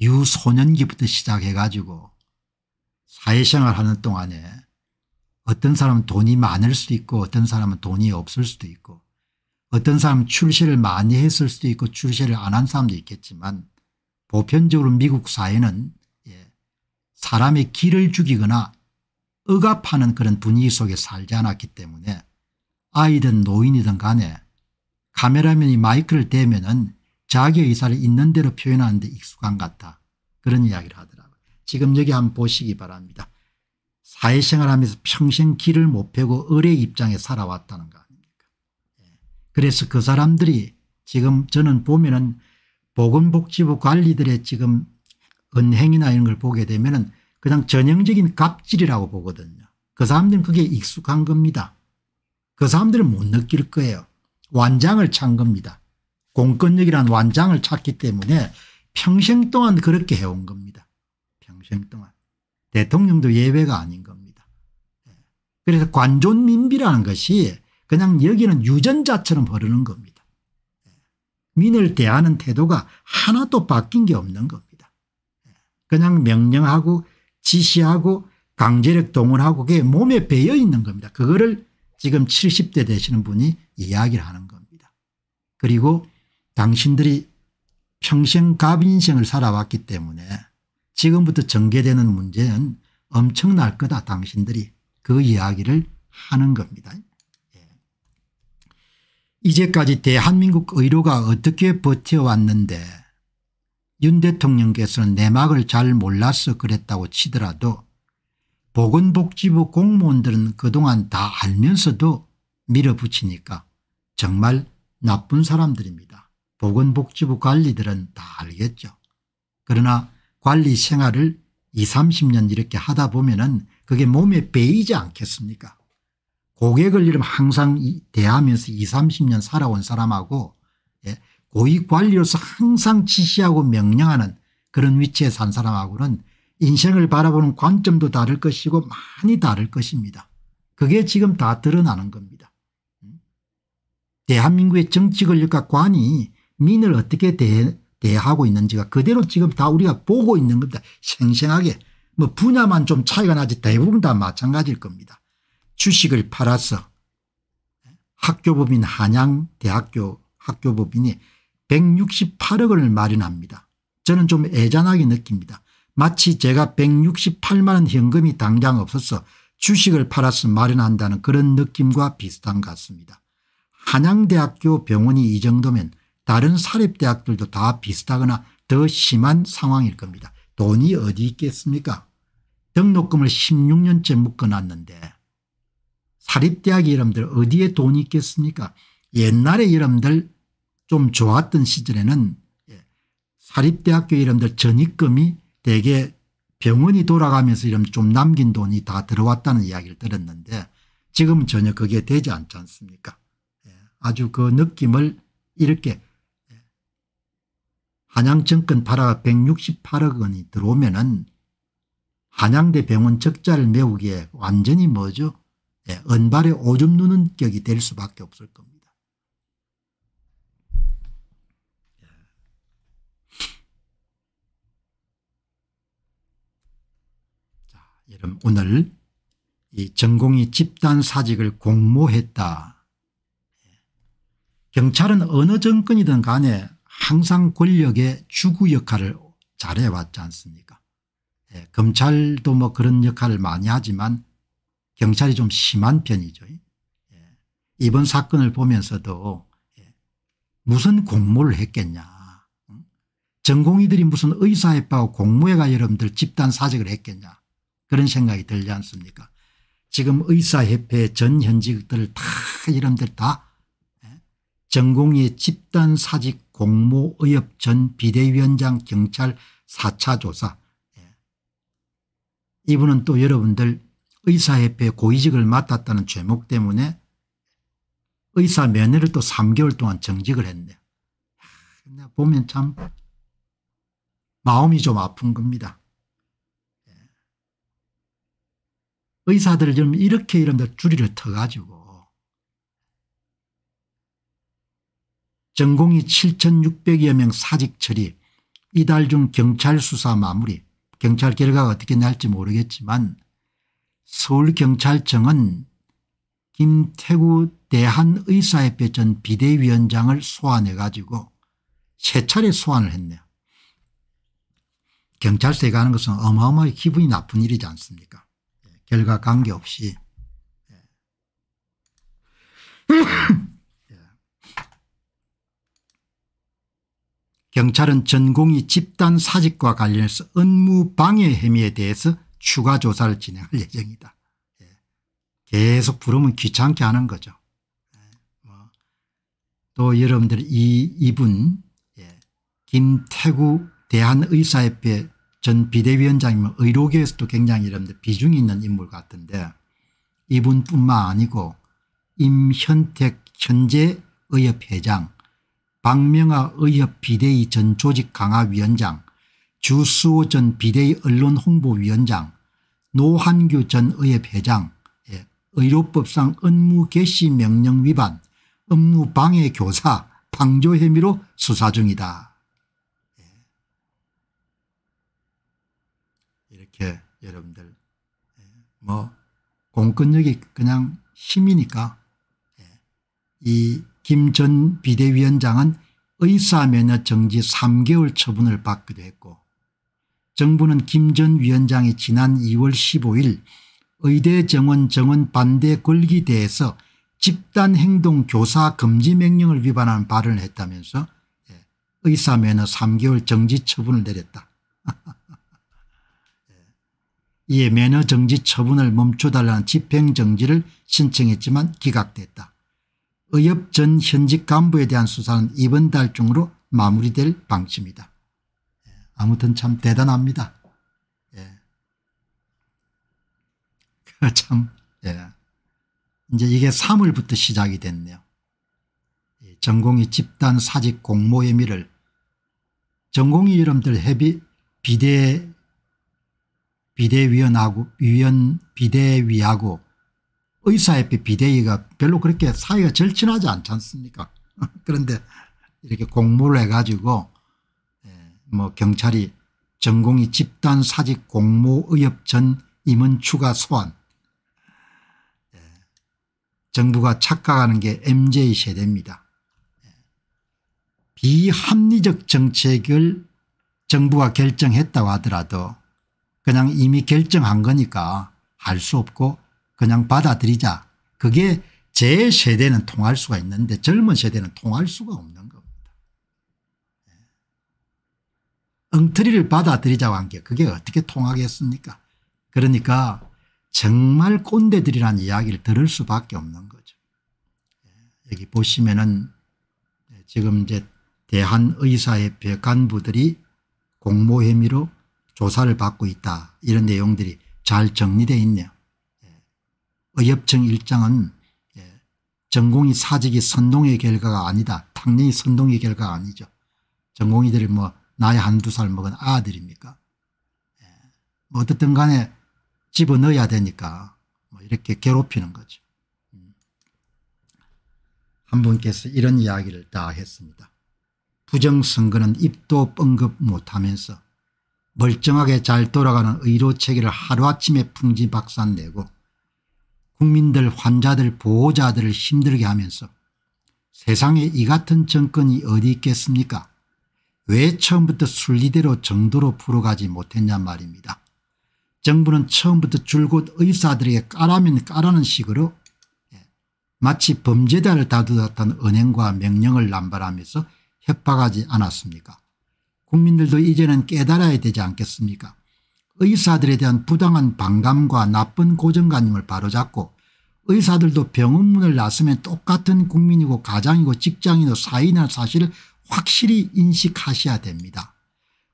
유소년기부터 시작해가지고 사회생활 하는 동안에 어떤 사람은 돈이 많을 수도 있고 어떤 사람은 돈이 없을 수도 있고 어떤 사람 출세를 많이 했을 수도 있고 출세를 안 한 사람도 있겠지만 보편적으로 미국 사회는 예, 사람의 길을 죽이거나 억압하는 그런 분위기 속에 살지 않았기 때문에 아이든 노인이든 간에 카메라맨이 마이크를 대면은 자기 의사를 있는 대로 표현하는 데 익숙한 것 같다. 그런 이야기를 하더라고요. 지금 여기 한번 보시기 바랍니다. 사회생활하면서 평생 길을 못 펴고 을의 입장에 살아왔다는 것. 그래서 그 사람들이 지금 저는 보면은 보건복지부 관리들의 지금 은행이나 이런 걸 보게 되면은 그냥 전형적인 갑질이라고 보거든요. 그 사람들은 그게 익숙한 겁니다. 그 사람들은 못 느낄 거예요. 완장을 찬 겁니다. 공권력이란 완장을 찾기 때문에 평생 동안 그렇게 해온 겁니다. 평생 동안. 대통령도 예외가 아닌 겁니다. 예. 그래서 관존민비라는 것이 그냥 여기는 유전자처럼 흐르는 겁니다. 민을 대하는 태도가 하나도 바뀐 게 없는 겁니다. 그냥 명령하고 지시하고 강제력 동원하고 그게 몸에 배어 있는 겁니다. 그거를 지금 70대 되시는 분이 이야기를 하는 겁니다. 그리고 당신들이 평생 갑인생을 살아왔기 때문에 지금부터 전개되는 문제는 엄청날 거다 당신들이 그 이야기를 하는 겁니다. 이제까지 대한민국 의료가 어떻게 버텨왔는데 윤 대통령께서는 내막을 잘 몰라서 그랬다고 치더라도 보건복지부 공무원들은 그동안 다 알면서도 밀어붙이니까 정말 나쁜 사람들입니다. 보건복지부 관리들은 다 알겠죠. 그러나 관리 생활을 20, 30년 이렇게 하다 보면 은 그게 몸에 베이지 않겠습니까 고객을 이름 항상 대하면서 20, 30년 살아온 사람하고 예, 고위 관리로서 항상 지시하고 명령하는 그런 위치에 산 사람하고는 인생을 바라보는 관점도 다를 것이고 많이 다를 것입니다. 그게 지금 다 드러나는 겁니다. 음. 대한민국의 정치 권력과 관이 민을 어떻게 대, 대하고 있는지가 그대로 지금 다 우리가 보고 있는 겁니다. 생생하게 뭐 분야만 좀 차이가 나지 대부분 다 마찬가지일 겁니다. 주식을 팔아서 학교법인 한양대학교 학교법인이 168억을 마련합니다. 저는 좀 애잔하게 느낍니다. 마치 제가 168만 원 현금이 당장 없어서 주식을 팔아서 마련한다는 그런 느낌과 비슷한 것 같습니다. 한양대학교 병원이 이 정도면 다른 사립대학들도 다 비슷하거나 더 심한 상황일 겁니다. 돈이 어디 있겠습니까? 등록금을 16년째 묶어놨는데 사립대학 여러분들 어디에 돈이 있겠습니까 옛날에 여러들좀 좋았던 시절에는 예, 사립대학교 이름들 전입금이 대개 병원이 돌아가면서 이름 좀 남긴 돈이 다 들어왔다는 이야기를 들었는데 지금은 전혀 그게 되지 않지 않습니까 예, 아주 그 느낌을 이렇게 예, 한양증권 팔아가 168억 원이 들어오면 은 한양대 병원 적자를 메우기에 완전히 뭐죠 예, 은발에 오줌 누는 격이 될 수밖에 없을 겁니다. 예. 자, 여러분 오늘 이 전공이 집단 사직을 공모했다. 예. 경찰은 어느 정권이든 간에 항상 권력의 주구 역할을 잘해왔지 않습니까? 예, 검찰도 뭐 그런 역할을 많이 하지만 경찰이 좀 심한 편이죠. 예. 이번 사건을 보면서도 예, 무슨 공모를 했겠냐. 전공의들이 무슨 의사협회하고 공무회가 여러분들 집단 사직을 했겠냐. 그런 생각이 들지 않습니까 지금 의사협회 전 현직들 다 이름들 다 예, 전공의 집단 사직 공모 의협 전 비대위원장 경찰 4차 조사 이분은 또 여러분들 의사협회 고위직을 맡았다는 죄목 때문에 의사 면회를 또 3개월 동안 정직을 했네. 내가 보면 참 마음이 좀 아픈 겁니다. 예. 의사들을 좀 이렇게 이런다 줄이를 터가지고 전공이 7,600여 명 사직 처리 이달 중 경찰 수사 마무리 경찰 결과가 어떻게 날지 모르겠지만 서울경찰청은 김태구 대한의사협회 전 비대위원장을 소환해 가지고 세 차례 소환을 했네요. 경찰서에 가는 것은 어마어마하게 기분이 나쁜 일이지 않습니까 예, 결과 관계없이 예. 예. 경찰은 전공이 집단 사직과 관련해서 업무 방해 혐의에 대해서 추가 조사를 진행할 예정이다. 예. 계속 부르면 귀찮게 하는 거죠. 예. 뭐또 여러분들 이 이분 예. 김태구 대한의사협회 전 비대위원장이면 의료계에서도 굉장히 여러분들 비중이 있는 인물 같은데 이분뿐만 아니고 임현택 현재 의협회장 박명아 의협 비대위 전 조직강화위원장 주수호 전 비대위 언론홍보위원장 노한규 전 의협 회장 예, 의료법상 업무 개시 명령 위반 업무 방해 교사 방조 혐의로 수사 중이다. 예. 이렇게 여러분들 예, 뭐 공권력이 그냥 힘이니까 예, 이김 전 비대위원장은 의사면허 정지 3개월 처분을 받기도 했고 정부는 김 전 위원장이 지난 2월 15일 의대 정원 정원 반대 걸기대에서 집단행동 교사 금지 명령을 위반한 발언을 했다면서 예, 의사면허 3개월 정지 처분을 내렸다. 예. 이에 면허 정지 처분을 멈춰달라는 집행정지를 신청했지만 기각됐다. 의협 전 현직 간부에 대한 수사는 이번 달 중으로 마무리될 방침이다. 아무튼 참 대단합니다. 예. 참, 예. 이제 이게 3월부터 시작이 됐네요. 전공이 집단 사직 공모 혐의를 전공이 여러분들 해비 비대 비대위원하고 위원 비대위하고 의사협회 비대위가 별로 그렇게 사이가 절친하지 않지 않습니까 그런데 이렇게 공모를 해가지고 뭐 경찰이 전공이 집단 사직 공모 의협 전 임원 추가 소환 예. 정부가 착각하는 게 m j 세대입니다. 예. 비합리적 정책을 정부가 결정했다고 하더라도 그냥 이미 결정한 거니까 할 수 없고 그냥 받아들이자 그게 제 세대는 통할 수가 있는데 젊은 세대는 통할 수가 없는 엉터리를 받아들이자고 한 게 그게 어떻게 통하겠습니까 그러니까 정말 꼰대들이란 이야기를 들을 수밖에 없는 거죠. 예, 여기 보시면은 지금 이제 대한의사협회 간부들이 공모 혐의로 조사를 받고 있다 이런 내용들이 잘 정리되어 있네요. 예, 의협청 일장은 예, 전공이 사직이 선동의 결과가 아니다. 당연히 선동의 결과가 아니죠. 전공이들이뭐 나이 한두 살 먹은 아들입니까 예. 뭐 어쨌든 간에 집어넣어야 되니까 뭐 이렇게 괴롭히는 거죠. 음. 한 분께서 이런 이야기를 다 했습니다. 부정선거는 입도 뻥긋 못하면서 멀쩡하게 잘 돌아가는 의료체계를 하루아침에 풍지박산내고 국민들 환자들 보호자들을 힘들게 하면서 세상에 이 같은 정권이 어디 있겠습니까 왜 처음부터 순리대로 정도로 풀어가지 못했냐 말입니다. 정부는 처음부터 줄곧 의사들에게 까라면 까라는 식으로 예, 마치 범죄자를 다루었던 은행과 명령을 남발하면서 협박하지 않았습니까 국민들도 이제는 깨달아야 되지 않겠습니까 의사들에 대한 부당한 반감과 나쁜 고정관념을 바로잡고 의사들도 병원문을 나서면 똑같은 국민이고 가장이고 직장이고 사이나 사실을 확실히 인식하셔야 됩니다.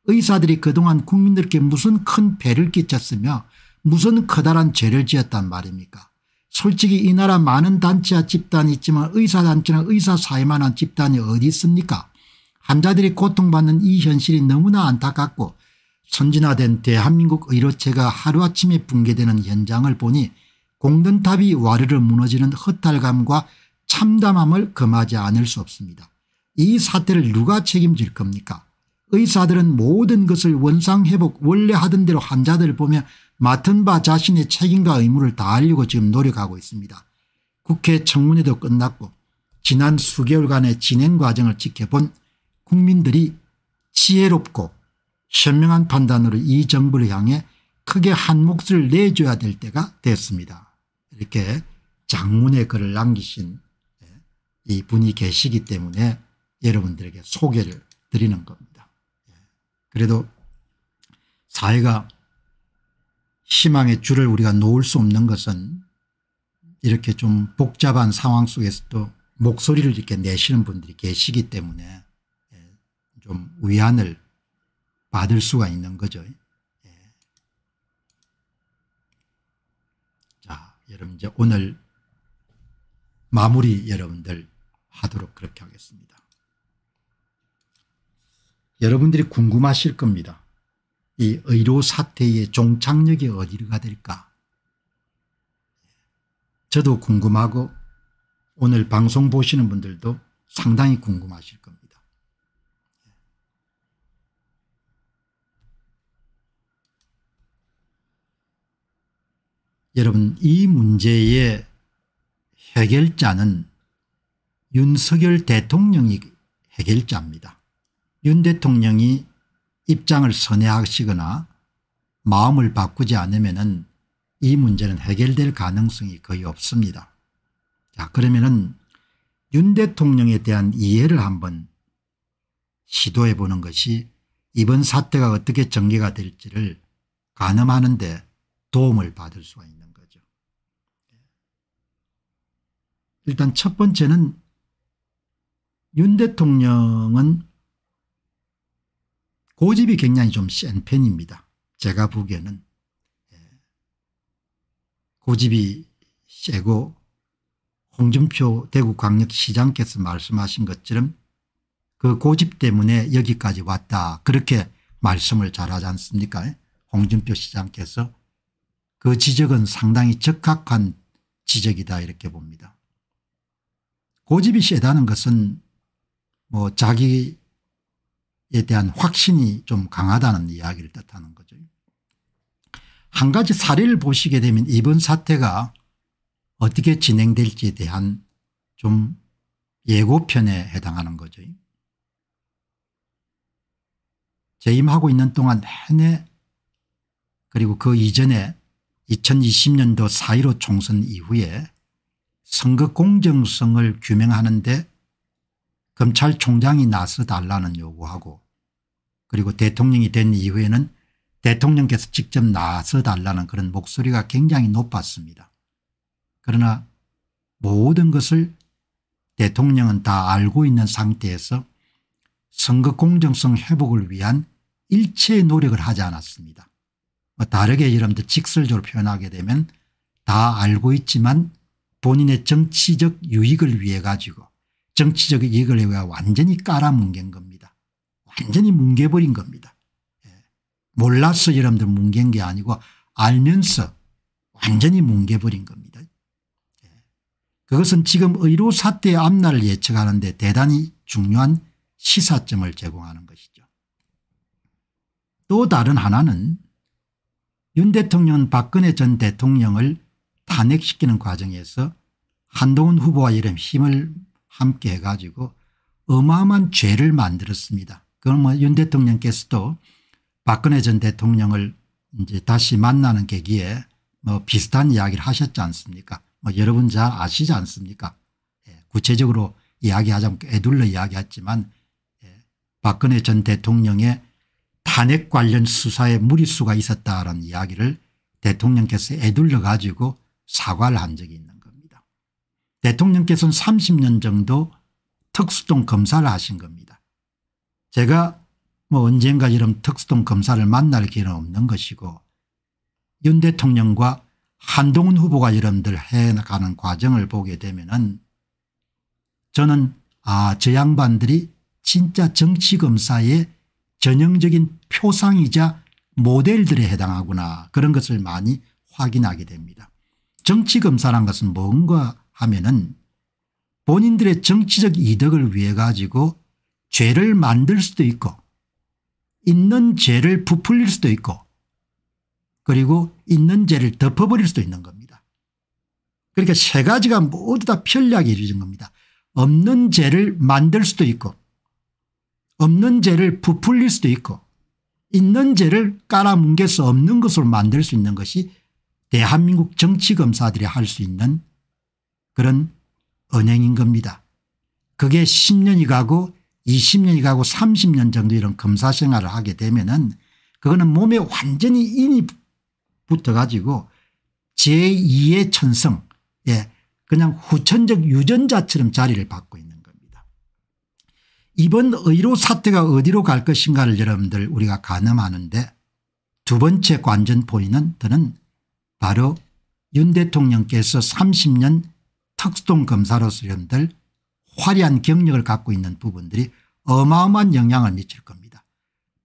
의사들이 그동안 국민들께 무슨 큰 배를 끼쳤으며 무슨 커다란 죄를 지었단 말입니까 솔직히 이 나라 많은 단체와 집단이 있지만 의사단체나 의사사회만한 집단이 어디 있습니까 환자들이 고통받는 이 현실이 너무나 안타깝고 선진화된 대한민국 의료체가 하루아침에 붕괴되는 현장을 보니 공든탑이 와르르 무너지는 허탈감과 참담함을 금하지 않을 수 없습니다. 이 사태를 누가 책임질 겁니까 의사들은 모든 것을 원상회복 원래 하던 대로 환자들을 보며 맡은 바 자신의 책임과 의무를 다하려고 지금 노력하고 있습니다. 국회 청문회도 끝났고 지난 수개월간의 진행 과정을 지켜본 국민들이 지혜롭고 현명한 판단으로 이 정부를 향해 크게 한 몫을 내줘야 될 때가 됐습니다. 이렇게 장문의 글을 남기신 예, 이분이 계시기 때문에 여러분들에게 소개를 드리는 겁니다. 그래도 사회가 희망의 줄을 우리가 놓을 수 없는 것은 이렇게 좀 복잡한 상황 속에서도 목소리를 이렇게 내시는 분들이 계시기 때문에 예, 좀 위안을 받을 수가 있는 거죠. 예. 자, 여러분 이제 오늘 마무리 여러분들 하도록 그렇게 하겠습니다. 여러분들이 궁금하실 겁니다. 이 의료 사태의 종착역이 어디로 가될까 저도 궁금하고 오늘 방송 보시는 분들도 상당히 궁금하실 겁니다. 여러분 이 문제의 해결자는 윤석열 대통령이 해결자입니다. 윤 대통령이 입장을 선회하시거나 마음을 바꾸지 않으면 이 문제는 해결될 가능성이 거의 없습니다. 자 그러면 은윤 대통령에 대한 이해를 한번 시도해 보는 것이 이번 사태가 어떻게 전개가 될지를 가늠하는 데 도움을 받을 수가 있는 거죠. 일단 첫 번째는 윤 대통령은 고집이 굉장히 좀 센 편입니다. 제가 보기에는 예. 고집이 세고 홍준표 대구광역시장께서 말씀하신 것처럼 그 고집 때문에 여기까지 왔다 그렇게 말씀을 잘하지 않습니까 예? 홍준표 시장께서 그 지적은 상당히 적합한 지적이다 이렇게 봅니다. 고집이 세다는 것은 뭐 자기 에 대한 확신이 좀 강하다는 이야기를 뜻하는 거죠. 한 가지 사례를 보시게 되면 이번 사태가 어떻게 진행될지에 대한 좀 예고편에 해당하는 거죠. 재임하고 있는 동안 내내 그리고 그 이전에 2020년도 4.15 총선 이후에 선거 공정성을 규명하는데 검찰총장이 나서달라는 요구하고 그리고 대통령이 된 이후에는 대통령께서 직접 나서달라는 그런 목소리가 굉장히 높았습니다. 그러나 모든 것을 대통령은 다 알고 있는 상태에서 선거 공정성 회복을 위한 일체의 노력을 하지 않았습니다. 뭐 다르게 여러분들 직설적으로 표현하게 되면 다 알고 있지만 본인의 정치적 유익을 위해 가지고 정치적 이익을 위해 완전히 깔아뭉갠 겁니다. 완전히 뭉개버린 겁니다. 예. 몰라서 여러분들 뭉갠 게 아니고 알면서 완전히 뭉개버린 겁니다. 예. 그것은 지금 의료 사태의 앞날을 예측하는데 대단히 중요한 시사점을 제공하는 것이죠. 또 다른 하나는 윤 대통령은 박근혜 전 대통령을 탄핵시키는 과정에서 한동훈 후보와 이름 힘을 함께 해가지고 어마어마한 죄를 만들었습니다. 그건 뭐윤 대통령께서도 박근혜 전 대통령을 이제 다시 만나는 계기에 뭐 비슷한 이야기를 하셨지 않습니까? 뭐 여러분 잘 아시지 않습니까? 예, 구체적으로 이야기하자면 애둘러 이야기했지만 예, 박근혜 전 대통령의 탄핵 관련 수사에 무리수가 있었다라는 이야기를 대통령께서 애둘러 가지고 사과를 한 적이 있는 대통령께서는 30년 정도 특수동 검사를 하신 겁니다. 제가 뭐 언젠가 이런 특수동 검사를 만날 기회는 없는 것이고 윤 대통령과 한동훈 후보가 여러분들 해나가는 과정을 보게 되면은 저는 아저 양반들이 진짜 정치검사의 전형적인 표상이자 모델들에 해당하구나 그런 것을 많이 확인하게 됩니다. 정치검사란 것은 뭔가 하면은 본인들의 정치적 이득을 위해 가지고 죄를 만들 수도 있고 있는 죄를 부풀릴 수도 있고 그리고 있는 죄를 덮어버릴 수도 있는 겁니다. 그러니까 세 가지가 모두 다 편리하게 이루어진 겁니다. 없는 죄를 만들 수도 있고 없는 죄를 부풀릴 수도 있고 있는 죄를 깔아뭉개서 없는 것으로 만들 수 있는 것이 대한민국 정치검사들이 할 수 있는 그런 언행인 겁니다. 그게 10년이 가고 20년이 가고 30년 정도 이런 검사 생활을 하게 되면은 그거는 몸에 완전히 인이 붙어 가지고 제2의 천성 예 그냥 후천적 유전자처럼 자리를 받고 있는 겁니다. 이번 의료 사태가 어디로 갈 것인가를 여러분들 우리가 가늠하는데 두 번째 관전 포인트는 바로 윤 대통령께서 30년 특수통 검사로서 여러들 화려한 경력을 갖고 있는 부분들이 어마어마한 영향을 미칠 겁니다.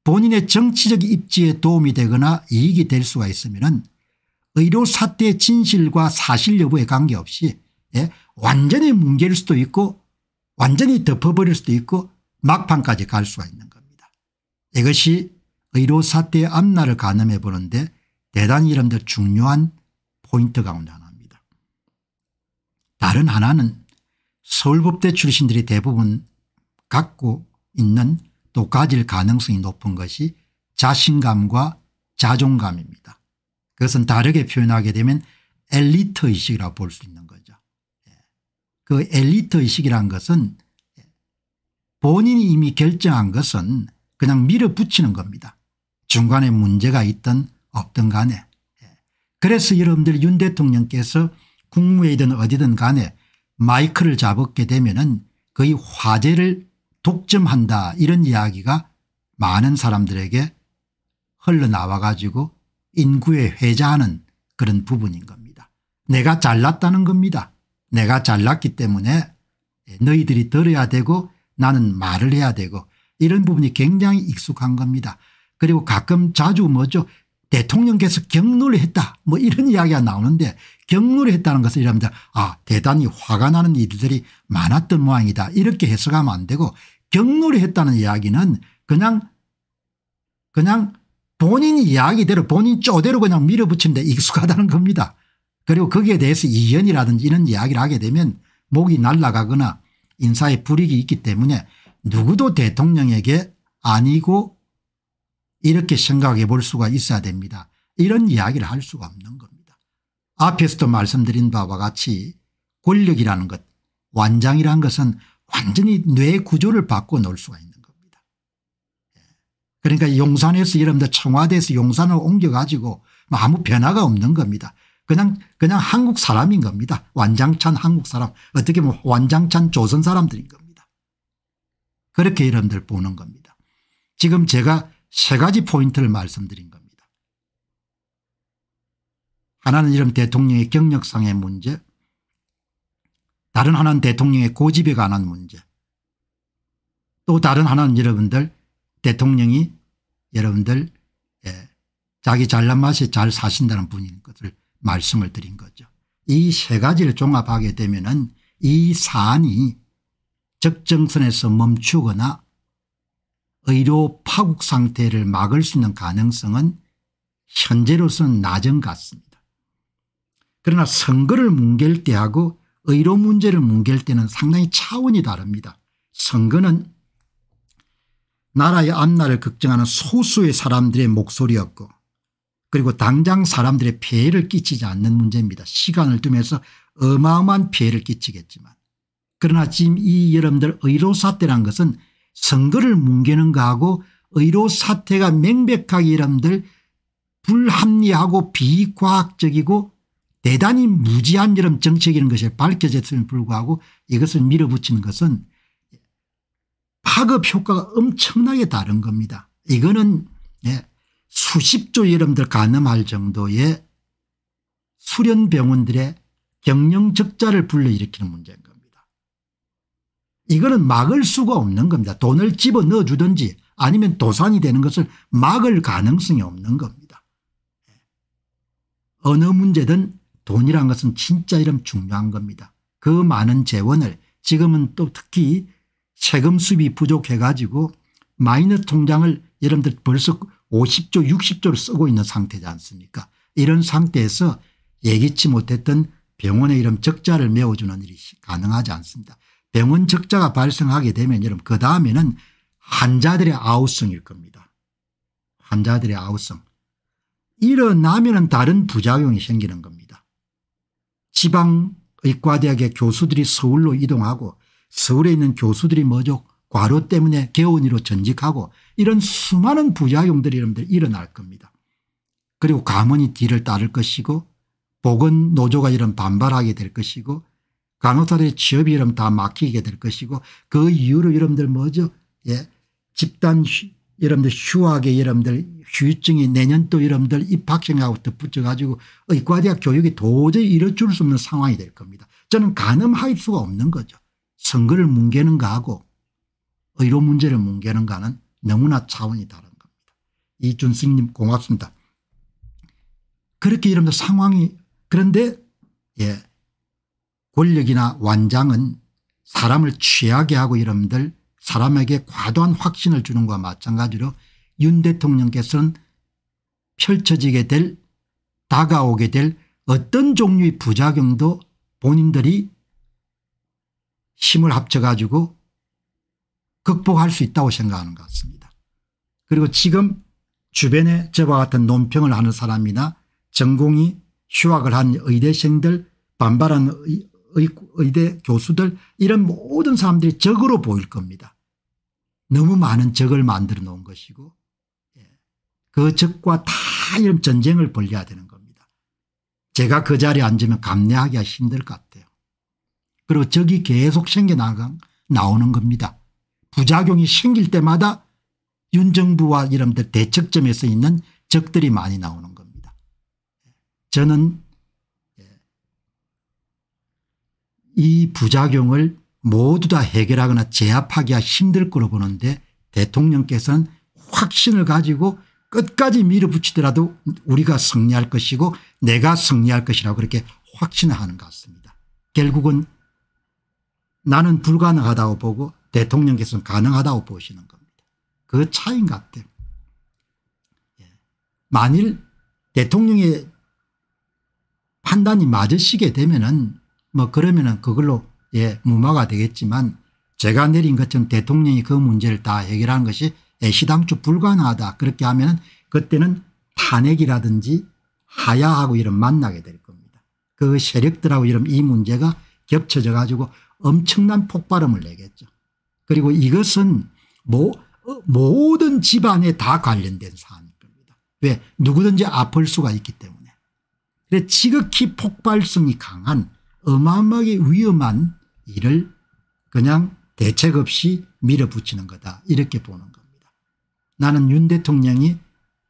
본인의 정치적 입지에 도움이 되거나 이익이 될 수가 있으면 의료 사태의 진실과 사실 여부에 관계없이 예? 완전히 뭉개일 수도 있고 완전히 덮어버릴 수도 있고 막판까지 갈 수가 있는 겁니다. 이것이 의료 사태의 앞날을 가늠해 보는데 대단히 이런 데 중요한 포인트 가운데 다른 하나는 서울법대 출신들이 대부분 갖고 있는 또 가질 가능성이 높은 것이 자신감과 자존감입니다. 그것은 다르게 표현하게 되면 엘리트 의식이라고 볼 수 있는 거죠. 예. 그 엘리트 의식이란 것은 본인이 이미 결정한 것은 그냥 밀어붙이는 겁니다. 중간에 문제가 있든 없든 간에. 예. 그래서 여러분들 윤 대통령께서 국무회의든 어디든 간에 마이크를 잡게 되면 은 거의 화제를 독점한다 이런 이야기가 많은 사람들에게 흘러나와 가지고 인구에 회자하는 그런 부분인 겁니다. 내가 잘났다는 겁니다. 내가 잘났기 때문에 예, 너희들이 들어야 되고 나는 말을 해야 되고 이런 부분이 굉장히 익숙한 겁니다. 그리고 가끔 자주 뭐죠 대통령께서 격노를 했다 뭐 이런 이야기가 나오는데 격노를 했다는 것을 이니다아 대단히 화가 나는 일들이 많았던 모양이다 이렇게 해석하면 안 되고 격노를 했다는 이야기는 그냥 그냥 본인 이야기대로 본인 쪼대로 그냥 밀어붙이는데 익숙하다는 겁니다. 그리고 거기에 대해서 이연이라든지 이런 이야기를 하게 되면 목이 날아가거나 인사에 불이익이 있기 때문에 누구도 대통령에게 아니고 이렇게 생각해 볼 수가 있어야 됩니다. 이런 이야기를 할 수가 없는 겁니다. 앞에서도 말씀드린 바와 같이 권력이라는 것 완장이라는 것은 완전히 뇌 구조를 바꿔놓을 수가 있는 겁니다. 예. 그러니까 용산에서 여러분들 청와대에서 용산을 옮겨가지고 아무 변화가 없는 겁니다. 그냥 그냥 한국 사람인 겁니다. 완장찬 한국 사람 어떻게 보면 완장찬 조선 사람들인 겁니다. 그렇게 여러분들 보는 겁니다. 지금 제가 세 가지 포인트를 말씀드린 겁니다. 하나는 이런 대통령의 경력상의 문제 다른 하나는 대통령의 고집에 관한 문제 또 다른 하나는 여러분들 대통령이 여러분들 예, 자기 잘난 맛에 잘 사신다는 분인 것을 말씀을 드린 거죠. 이 세 가지를 종합하게 되면 은이 사안이 적정선에서 멈추거나 의료 파국 상태를 막을 수 있는 가능성은 현재로서는 낮은 것 같습니다. 그러나 선거를 뭉갤 때하고 의료 문제를 뭉갤 때는 상당히 차원이 다릅니다. 선거는 나라의 앞날을 걱정하는 소수의 사람들의 목소리였고 그리고 당장 사람들의 피해를 끼치지 않는 문제입니다. 시간을 두면서 어마어마한 피해를 끼치겠지만 그러나 지금 이 여러분들 의료사태란 것은 선거를 뭉개는 거하고 의료 사태가 명백하게 이람들 불합리하고 비과학적이고 대단히 무지한 이런 정책이라는 것이 밝혀졌음에 불구하고 이것을 밀어붙이는 것은 파급 효과가 엄청나게 다른 겁니다. 이거는 예, 수십조 여러분들 가늠할 정도의 수련병원들의 경영적자를 불러일으키는 문제인 이거는 막을 수가 없는 겁니다. 돈을 집어넣어 주든지 아니면 도산이 되는 것을 막을 가능성이 없는 겁니다. 어느 문제든 돈이란 것은 진짜 이름 중요한 겁니다. 그 많은 재원을 지금은 또 특히 세금 수입 부족해 가지고 마이너 통장을 여러분들 벌써 50조 60조를 쓰고 있는 상태지 않습니까 이런 상태에서 예기치 못했던 병원의 이름 적자를 메워주는 일이 가능하지 않습니다. 병원 적자가 발생하게 되면 여러분 그 다음에는 환자들의 아우성일 겁니다. 환자들의 아우성. 일어나면 다른 부작용이 생기는 겁니다. 지방의과대학의 교수들이 서울로 이동하고 서울에 있는 교수들이 먼저 과로 때문에 개원이로 전직하고 이런 수많은 부작용들이 여러분들 일어날 겁니다. 그리고 가문이 뒤를 따를 것이고 보건노조가 이런 반발하게 될 것이고 간호사들의 취업 이름 다 막히게 될 것이고 그 이유로 여러분들 뭐죠 예 집단 여러분들 휴학에 여러분들 휴증이 내년 또 여러분들 입학생하고 덧붙여 가지고 의과대학 교육이 도저히 이뤄줄 수 없는 상황이 될 겁니다. 저는 가늠할 수가 없는 거죠. 선거를 뭉개는가 하고 의료 문제를 뭉개는가는 너무나 차원이 다른 겁니다. 이준승님 고맙습니다. 그렇게 이러면 상황이 그런데 예 권력이나 완장은 사람을 취하게 하고 이름들 사람에게 과도한 확신을 주는 것과 마찬가지로 윤 대통령께서는 펼쳐지게 될 다가오게 될 어떤 종류의 부작용도 본인들이 힘을 합쳐 가지고 극복할 수 있다고 생각하는 것 같습니다. 그리고 지금 주변에 저와 같은 논평을 하는 사람이나 전공이 휴학을 한 의대생들 반발한 의대 교수들 이런 모든 사람들이 적으로 보일 겁니다. 너무 많은 적을 만들어 놓은 것이고 예. 그 적과 다 이런 전쟁을 벌려야 되는 겁니다. 제가 그 자리에 앉으면 감내하기가 힘들 것 같아요. 그리고 적이 계속 생겨나오는 겁니다. 부작용이 생길 때마다 윤 정부와 이런 대척점에서 있는 적들이 많이 나오는 겁니다. 예. 저는 이 부작용을 모두 다 해결하거나 제압하기가 힘들 거로 보는데 대통령께서는 확신을 가지고 끝까지 밀어붙이더라도 우리가 승리할 것이고 내가 승리할 것이라고 그렇게 확신하는 것 같습니다. 결국은 나는 불가능하다고 보고 대통령께서는 가능하다고 보시는 겁니다. 그 차이인 것 같아요. 예. 만일 대통령의 판단이 맞으시게 되면 은뭐 그러면은 그걸로 예 무마가 되겠지만 제가 내린 것처럼 대통령이 그 문제를 다 해결하는 것이 애시당초 예, 불가능하다 그렇게 하면 그때는 탄핵이라든지 하야하고 이런 만나게 될 겁니다. 그 세력들하고 이런 이 문제가 겹쳐져 가지고 엄청난 폭발음을 내겠죠. 그리고 이것은 뭐 모든 집안에 다 관련된 사안일 겁니다. 왜 누구든지 아플 수가 있기 때문에. 그래 지극히 폭발성이 강한 어마어마하게 위험한 일을 그냥 대책 없이 밀어붙이는 거다 이렇게 보는 겁니다. 나는 윤 대통령이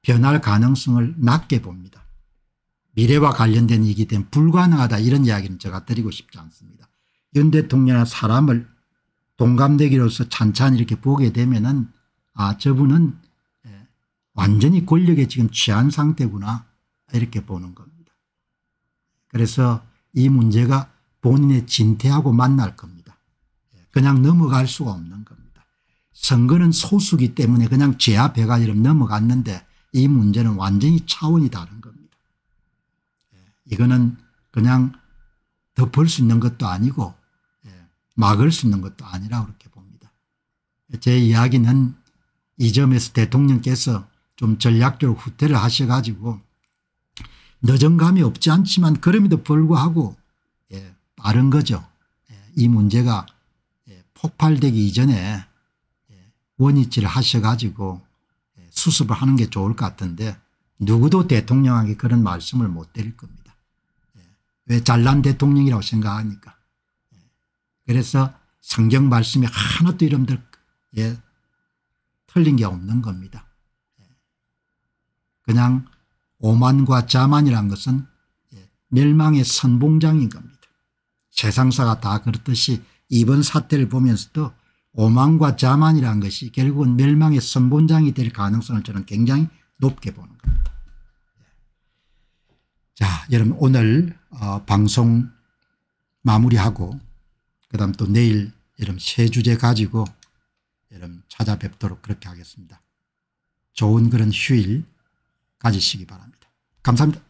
변할 가능성을 낮게 봅니다. 미래와 관련된 일이기 때문에 불가능하다 이런 이야기는 제가 드리고 싶지 않습니다. 윤 대통령의 사람을 동감대기로서 찬찬히 이렇게 보게 되면은 아 저분은 예, 완전히 권력에 지금 취한 상태구나 이렇게 보는 겁니다. 그래서 이 문제가 본인의 진퇴하고 만날 겁니다. 그냥 넘어갈 수가 없는 겁니다. 선거는 소수기 때문에 그냥 제압해가지고 넘어갔는데 이 문제는 완전히 차원이 다른 겁니다. 이거는 그냥 덮을 수 있는 것도 아니고 예, 막을 수 있는 것도 아니라 그렇게 봅니다. 제 이야기는 이 점에서 대통령께서 좀 전략적으로 후퇴를 하셔가지고 늦은 감이 없지 않지만 그럼에도 불구하고 예, 빠른 거죠. 예, 이 문제가 예, 폭발되기 이전에 예, 원위치를 하셔가지고 예, 수습을 하는 게 좋을 것 같은데 누구도 대통령에게 그런 말씀을 못 드릴 겁니다. 예, 왜 잘난 대통령이라고 생각하니까. 그래서 성경 말씀이 하나도 이름들 예, 틀린 게 없는 겁니다. 그냥 오만과 자만이란 것은 예, 멸망의 선봉장인 겁니다. 세상사가 다 그렇듯이 이번 사태를 보면서도 오만과 자만이란 것이 결국은 멸망의 선봉장이 될 가능성을 저는 굉장히 높게 보는 겁니다. 예. 자 여러분 오늘 어, 방송 마무리하고 그 다음 또 내일 여러분 새 주제 가지고 여러분 찾아뵙도록 그렇게 하겠습니다. 좋은 그런 휴일 가지시기 바랍니다. 감사합니다.